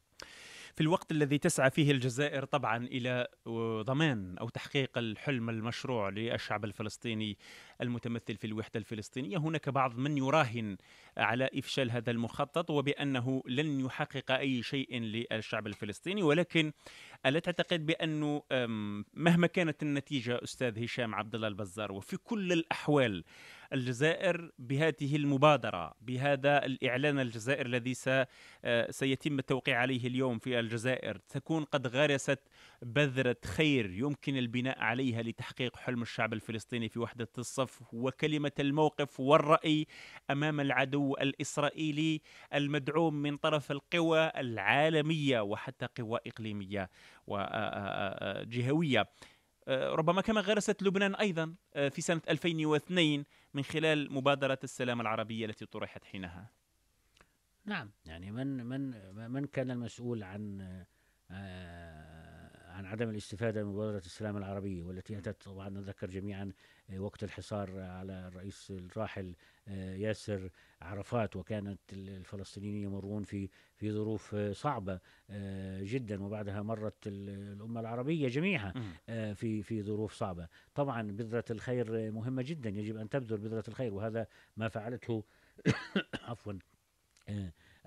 في الوقت الذي تسعى فيه الجزائر طبعا الى آه، ضمان او تحقيق الحلم المشروع للشعب الفلسطيني المتمثل في الوحدة الفلسطينية هناك بعض من يراهن على إفشال هذا المخطط وبأنه لن يحقق أي شيء للشعب الفلسطيني ولكن ألا تعتقد بأنه مهما كانت النتيجة أستاذ هشام عبد الله البزار وفي كل الأحوال الجزائر بهذه المبادرة بهذا الإعلان الجزائر الذي أه، سيتم التوقيع عليه اليوم في الجزائر تكون قد غرست بذرة خير يمكن البناء عليها لتحقيق حلم الشعب الفلسطيني في وحدة الصف وكلمة الموقف والرأي أمام العدو الإسرائيلي المدعوم من طرف القوى العالمية وحتى قوى إقليمية وجهوية آه، آه، آه، ربما كما غرست لبنان أيضا في سنة 2002 من خلال مبادرة السلام العربية التي طرحت حينها نعم يعني من من من كان المسؤول عن عن عدم الاستفادة من مبادرة السلام العربية والتي أتت طبعا نذكر جميعا آه، وقت الحصار على الرئيس الراحل آه، ياسر عرفات وكانت الفلسطينيين يمرون في في ظروف آه، صعبة جدا وبعدها مرت الأمة العربية جميعا في في ظروف صعبة طبعا بذرة الخير مهمة جدا يجب أن تبذل بذرة الخير وهذا ما فعلته عفوا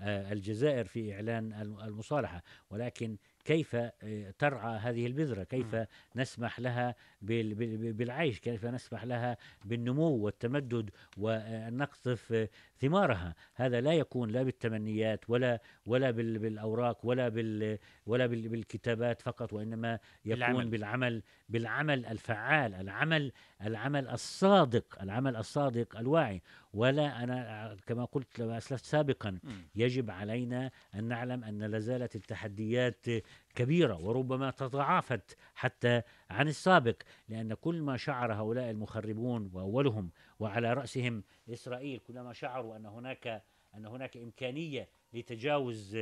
الجزائر في إعلان المصالحة ولكن كيف آه، ترعى هذه البذرة كيف م. نسمح لها بالعيش كيف نسمح لها بالنمو والتمدد ونقطف ثمارها هذا لا يكون لا بالتمنيات ولا ولا بالأوراق ولا بال ولا بالكتابات فقط وإنما يكون بالعمل بالعمل, بالعمل الفعال العمل العمل الصادق العمل الصادق الواعي ولا أنا كما قلت لما أسلفت سابقا يجب علينا أن نعلم أن لازالت التحديات كبيرة وربما تضاعفت حتى عن السابق لأن كل ما شعر هؤلاء المخربون وأولهم وعلى رأسهم إسرائيل كلما شعروا أن هناك أن هناك إمكانية لتجاوز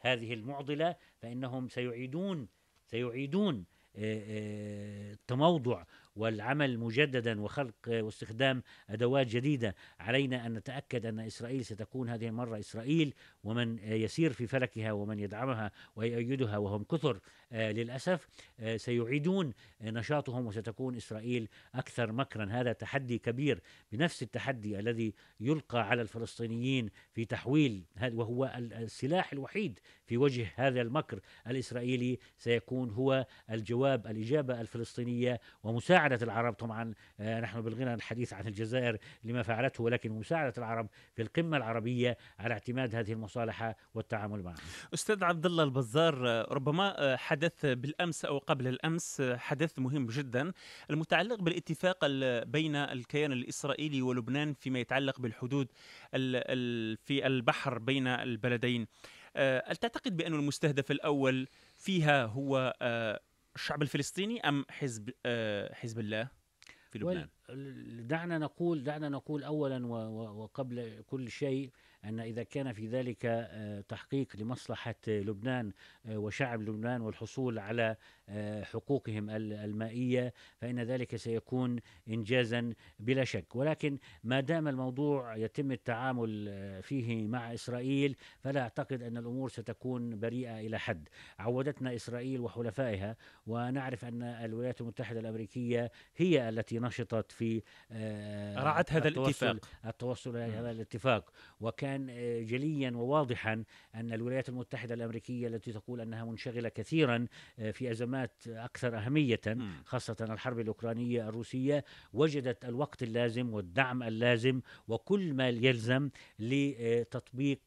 هذه المعضلة فإنهم سيعيدون سيعيدون التموضع آه، آه، والعمل مجددا وخلق واستخدام ادوات جديده علينا ان نتاكد ان اسرائيل ستكون هذه المره اسرائيل ومن يسير في فلكها ومن يدعمها ويؤيدها وهم كثر آه، للاسف آه، سيعيدون نشاطهم وستكون اسرائيل اكثر مكرا هذا تحدي كبير بنفس التحدي الذي يلقى على الفلسطينيين في تحويل وهو السلاح الوحيد في وجه هذا المكر الاسرائيلي سيكون هو الجواب الاجابه الفلسطينيه ومساعده مساعدة العرب طبعا آه، نحن بالغنى الحديث عن الجزائر لما فعلته ولكن مساعدة العرب في القمة العربية على اعتماد هذه المصالحة والتعامل معها أستاذ عبد الله البزار ربما آه، حدث بالأمس أو قبل الأمس آه، حدث مهم جدا المتعلق بالاتفاق بين الكيان الإسرائيلي ولبنان فيما يتعلق بالحدود في البحر بين البلدين هل تعتقد بأن المستهدف الأول فيها هو الشعب الفلسطيني ام حزب آه، حزب الله في لبنان؟ دعنا نقول دعنا نقول اولا وقبل كل شيء أن إذا كان في ذلك آه، تحقيق لمصلحة آه، لبنان آه، وشعب لبنان والحصول على حقوقهم المائية فإن ذلك سيكون إنجازا بلا شك ولكن ما دام الموضوع يتم التعامل فيه مع إسرائيل فلا أعتقد أن الأمور ستكون بريئة إلى حد عودتنا إسرائيل وحلفائها ونعرف أن الولايات المتحدة الأمريكية هي التي نشطت في رعت هذا الاتفاق التوصل إلى نعم. هذا الاتفاق وكان كان آه، جليا وواضحا ان الولايات المتحده الامريكيه التي تقول انها منشغله كثيرا آه، في ازمات اكثر اهميه خاصه الحرب الاوكرانيه الروسيه وجدت الوقت اللازم والدعم اللازم وكل ما يلزم لتطبيق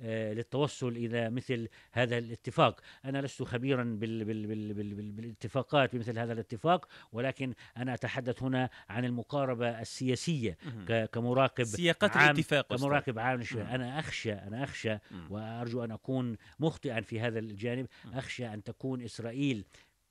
آه، للتوصل الى مثل هذا الاتفاق انا لست خبيرا بال بال بال بال بالاتفاقات بمثل هذا الاتفاق ولكن انا اتحدث هنا عن المقاربه السياسيه كمراقب سياقات الاتفاق كمراقب عام انا اخشى انا اخشى وارجو ان اكون مخطئا في هذا الجانب اخشى ان تكون اسرائيل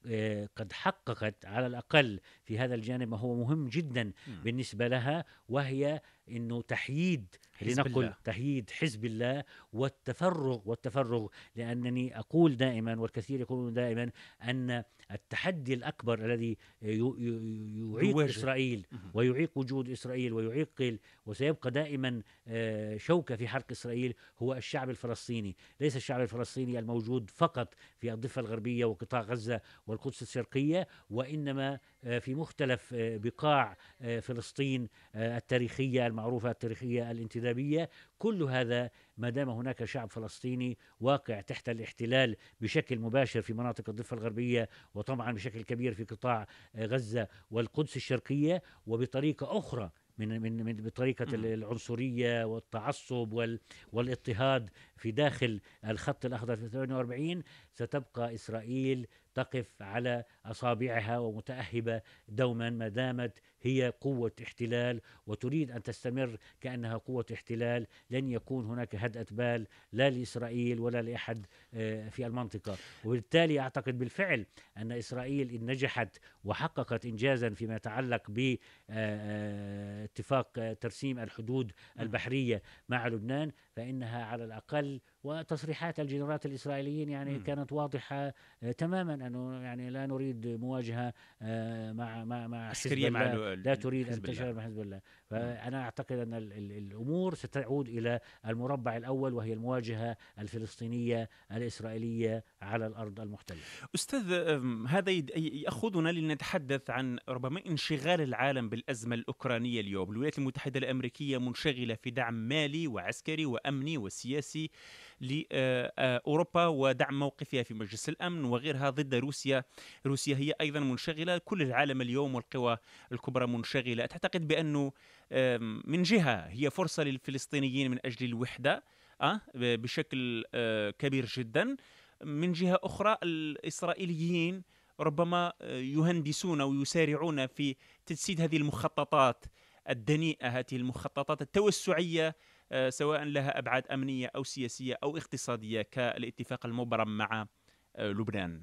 آه، قد حققت على الاقل في هذا الجانب ما هو مهم جدا بالنسبه لها وهي انه تحييد لنقل تحييد حزب الله والتفرغ والتفرغ لانني اقول دائما والكثير يقولون دائما ان التحدي الاكبر الذي يعيق يواجه. اسرائيل ويعيق وجود اسرائيل ويعيق وسيبقى دائما آه، شوكه في حرق اسرائيل هو الشعب الفلسطيني، ليس الشعب الفلسطيني الموجود فقط في الضفه الغربيه وقطاع غزه والقدس الشرقيه وانما آه، في مختلف آه، بقاع آه، فلسطين التاريخيه المعروفه التاريخيه الانتدابيه كل هذا ما دام هناك شعب فلسطيني واقع تحت الاحتلال بشكل مباشر في مناطق الضفه الغربيه وطبعا بشكل كبير في قطاع غزه والقدس الشرقيه وبطريقه اخرى من من من بطريقه العنصريه والتعصب وال والاضطهاد في داخل الخط الاخضر في 48 ستبقى اسرائيل تقف على اصابعها ومتاهبه دوما ما دامت هي قوه احتلال وتريد ان تستمر كانها قوه احتلال لن يكون هناك هدأة بال لا لاسرائيل ولا لاحد آه، في المنطقه وبالتالي اعتقد بالفعل ان اسرائيل ان نجحت وحققت انجازا فيما يتعلق باتفاق آه، آه، اتفاق ترسيم الحدود البحريه مع لبنان فانها على الاقل وتصريحات الجنرالات الاسرائيليين يعني كانت واضحه تماما انه يعني لا نريد تريد مواجهه آه، مع مع مع عسكريه مع لا تريد ان تشارك مع حزب الله نعم. فانا اعتقد ان الامور ستعود الى المربع الاول وهي المواجهه الفلسطينيه الاسرائيليه على الارض المحتله استاذ هذا ياخذنا لنتحدث عن ربما انشغال العالم بالازمه الاوكرانيه اليوم الولايات المتحده الامريكيه منشغله في دعم مالي وعسكري وامني وسياسي لاوروبا ودعم موقفها في مجلس الامن وغيرها ضد روسيا روسيا هي ايضا منشغله كل العالم اليوم والقوى الكبرى منشغله تعتقد بانه من جهه هي فرصه للفلسطينيين من اجل الوحده آه، بشكل آه، كبير جدا من جهه اخرى الاسرائيليين ربما آه، يهندسون ويسارعون في تجسيد هذه المخططات الدنيئه هذه المخططات التوسعيه آه، سواء لها أبعاد أمنية أو سياسية أو اقتصادية كالاتفاق المبرم مع آه، لبنان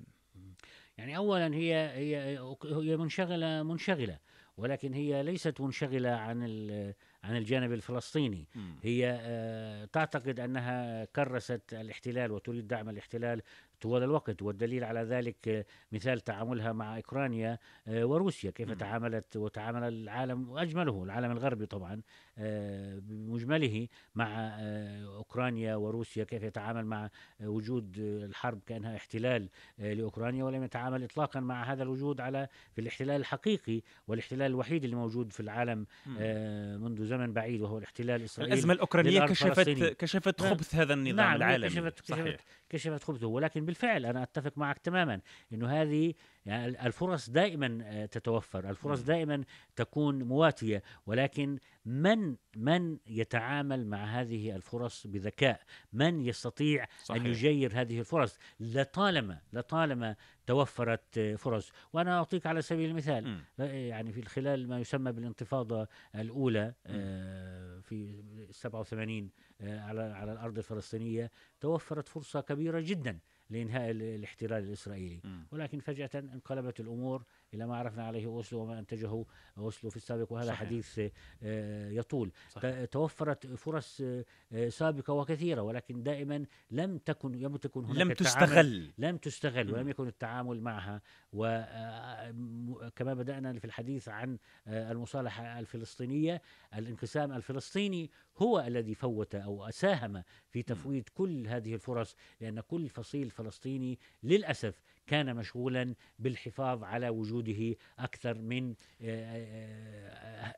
يعني أولا هي هي هي منشغلة منشغلة ولكن هي ليست منشغلة عن عن الجانب الفلسطيني هي آه، تعتقد أنها كرست الاحتلال وتريد دعم الاحتلال طوال الوقت والدليل على ذلك آه، مثال تعاملها مع أوكرانيا آه، وروسيا كيف م. تعاملت وتعامل العالم وأجمله العالم الغربي طبعا آه، بمجمله مع أوكرانيا وروسيا كيف يتعامل مع وجود الحرب كأنها احتلال لأوكرانيا ولم يتعامل إطلاقا مع هذا الوجود على في الاحتلال الحقيقي والاحتلال الوحيد اللي موجود في العالم منذ زمن بعيد وهو الاحتلال الإسرائيلي الأزمة الأوكرانية كشفت كشفت خبث هذا النظام نعم العالمي كشفت كشفت, كشفت خبثه ولكن بالفعل انا اتفق معك تماما انه هذه يعني الفرص دائما آه، تتوفر الفرص دائما تكون مواتيه ولكن من من يتعامل مع هذه الفرص بذكاء من يستطيع صحيح. ان يجير هذه الفرص لطالما لطالما توفرت آه، فرص وانا اعطيك على سبيل المثال م. يعني في خلال ما يسمى بالانتفاضه الاولى م. آه، في 87 على على الارض الفلسطينيه توفرت فرصه كبيره جدا لإنهاء الاحتلال الإسرائيلي م. ولكن فجأة انقلبت الأمور إلى ما عرفنا عليه أوسلو وما أنتجه أوسلو في السابق وهذا صحيح. حديث آه، يطول صحيح. توفرت فرص آه، سابقة وكثيرة ولكن دائما لم تكن لم تكن هناك لم تستغل لم تستغل ولم يكن التعامل معها وكما آه، بدأنا في الحديث عن المصالحة الفلسطينية الانقسام الفلسطيني هو الذي فوت أو ساهم في تفويت كل هذه الفرص لأن كل فصيل فلسطيني للأسف كان مشغولا بالحفاظ على وجوده اكثر من آه، آه،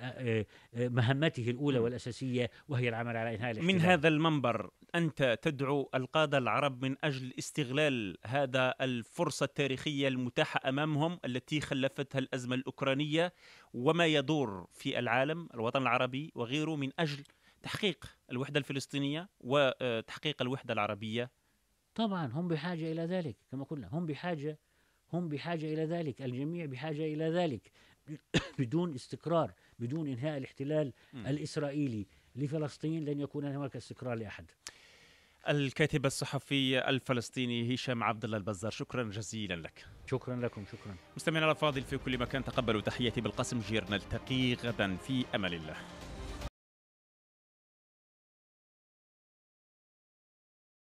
آه، مهمته الاولى والاساسيه وهي العمل على انهاء الاحتلال. من هذا المنبر انت تدعو القاده العرب من اجل استغلال هذا الفرصه التاريخيه المتاحه امامهم التي خلفتها الازمه الاوكرانيه وما يدور في العالم الوطن العربي وغيره من اجل تحقيق الوحده الفلسطينيه وتحقيق الوحده العربيه طبعا هم بحاجة إلى ذلك كما قلنا هم بحاجة هم بحاجة إلى ذلك الجميع بحاجة إلى ذلك بدون استقرار بدون إنهاء الاحتلال م. الإسرائيلي لفلسطين لن يكون هناك استقرار لأحد الكاتب الصحفي الفلسطيني هشام عبد الله البزار شكرا جزيلا لك شكرا لكم شكرا مستمعينا الافاضل في كل مكان تقبلوا تحياتي بالقسم جير نلتقي غدا في امل الله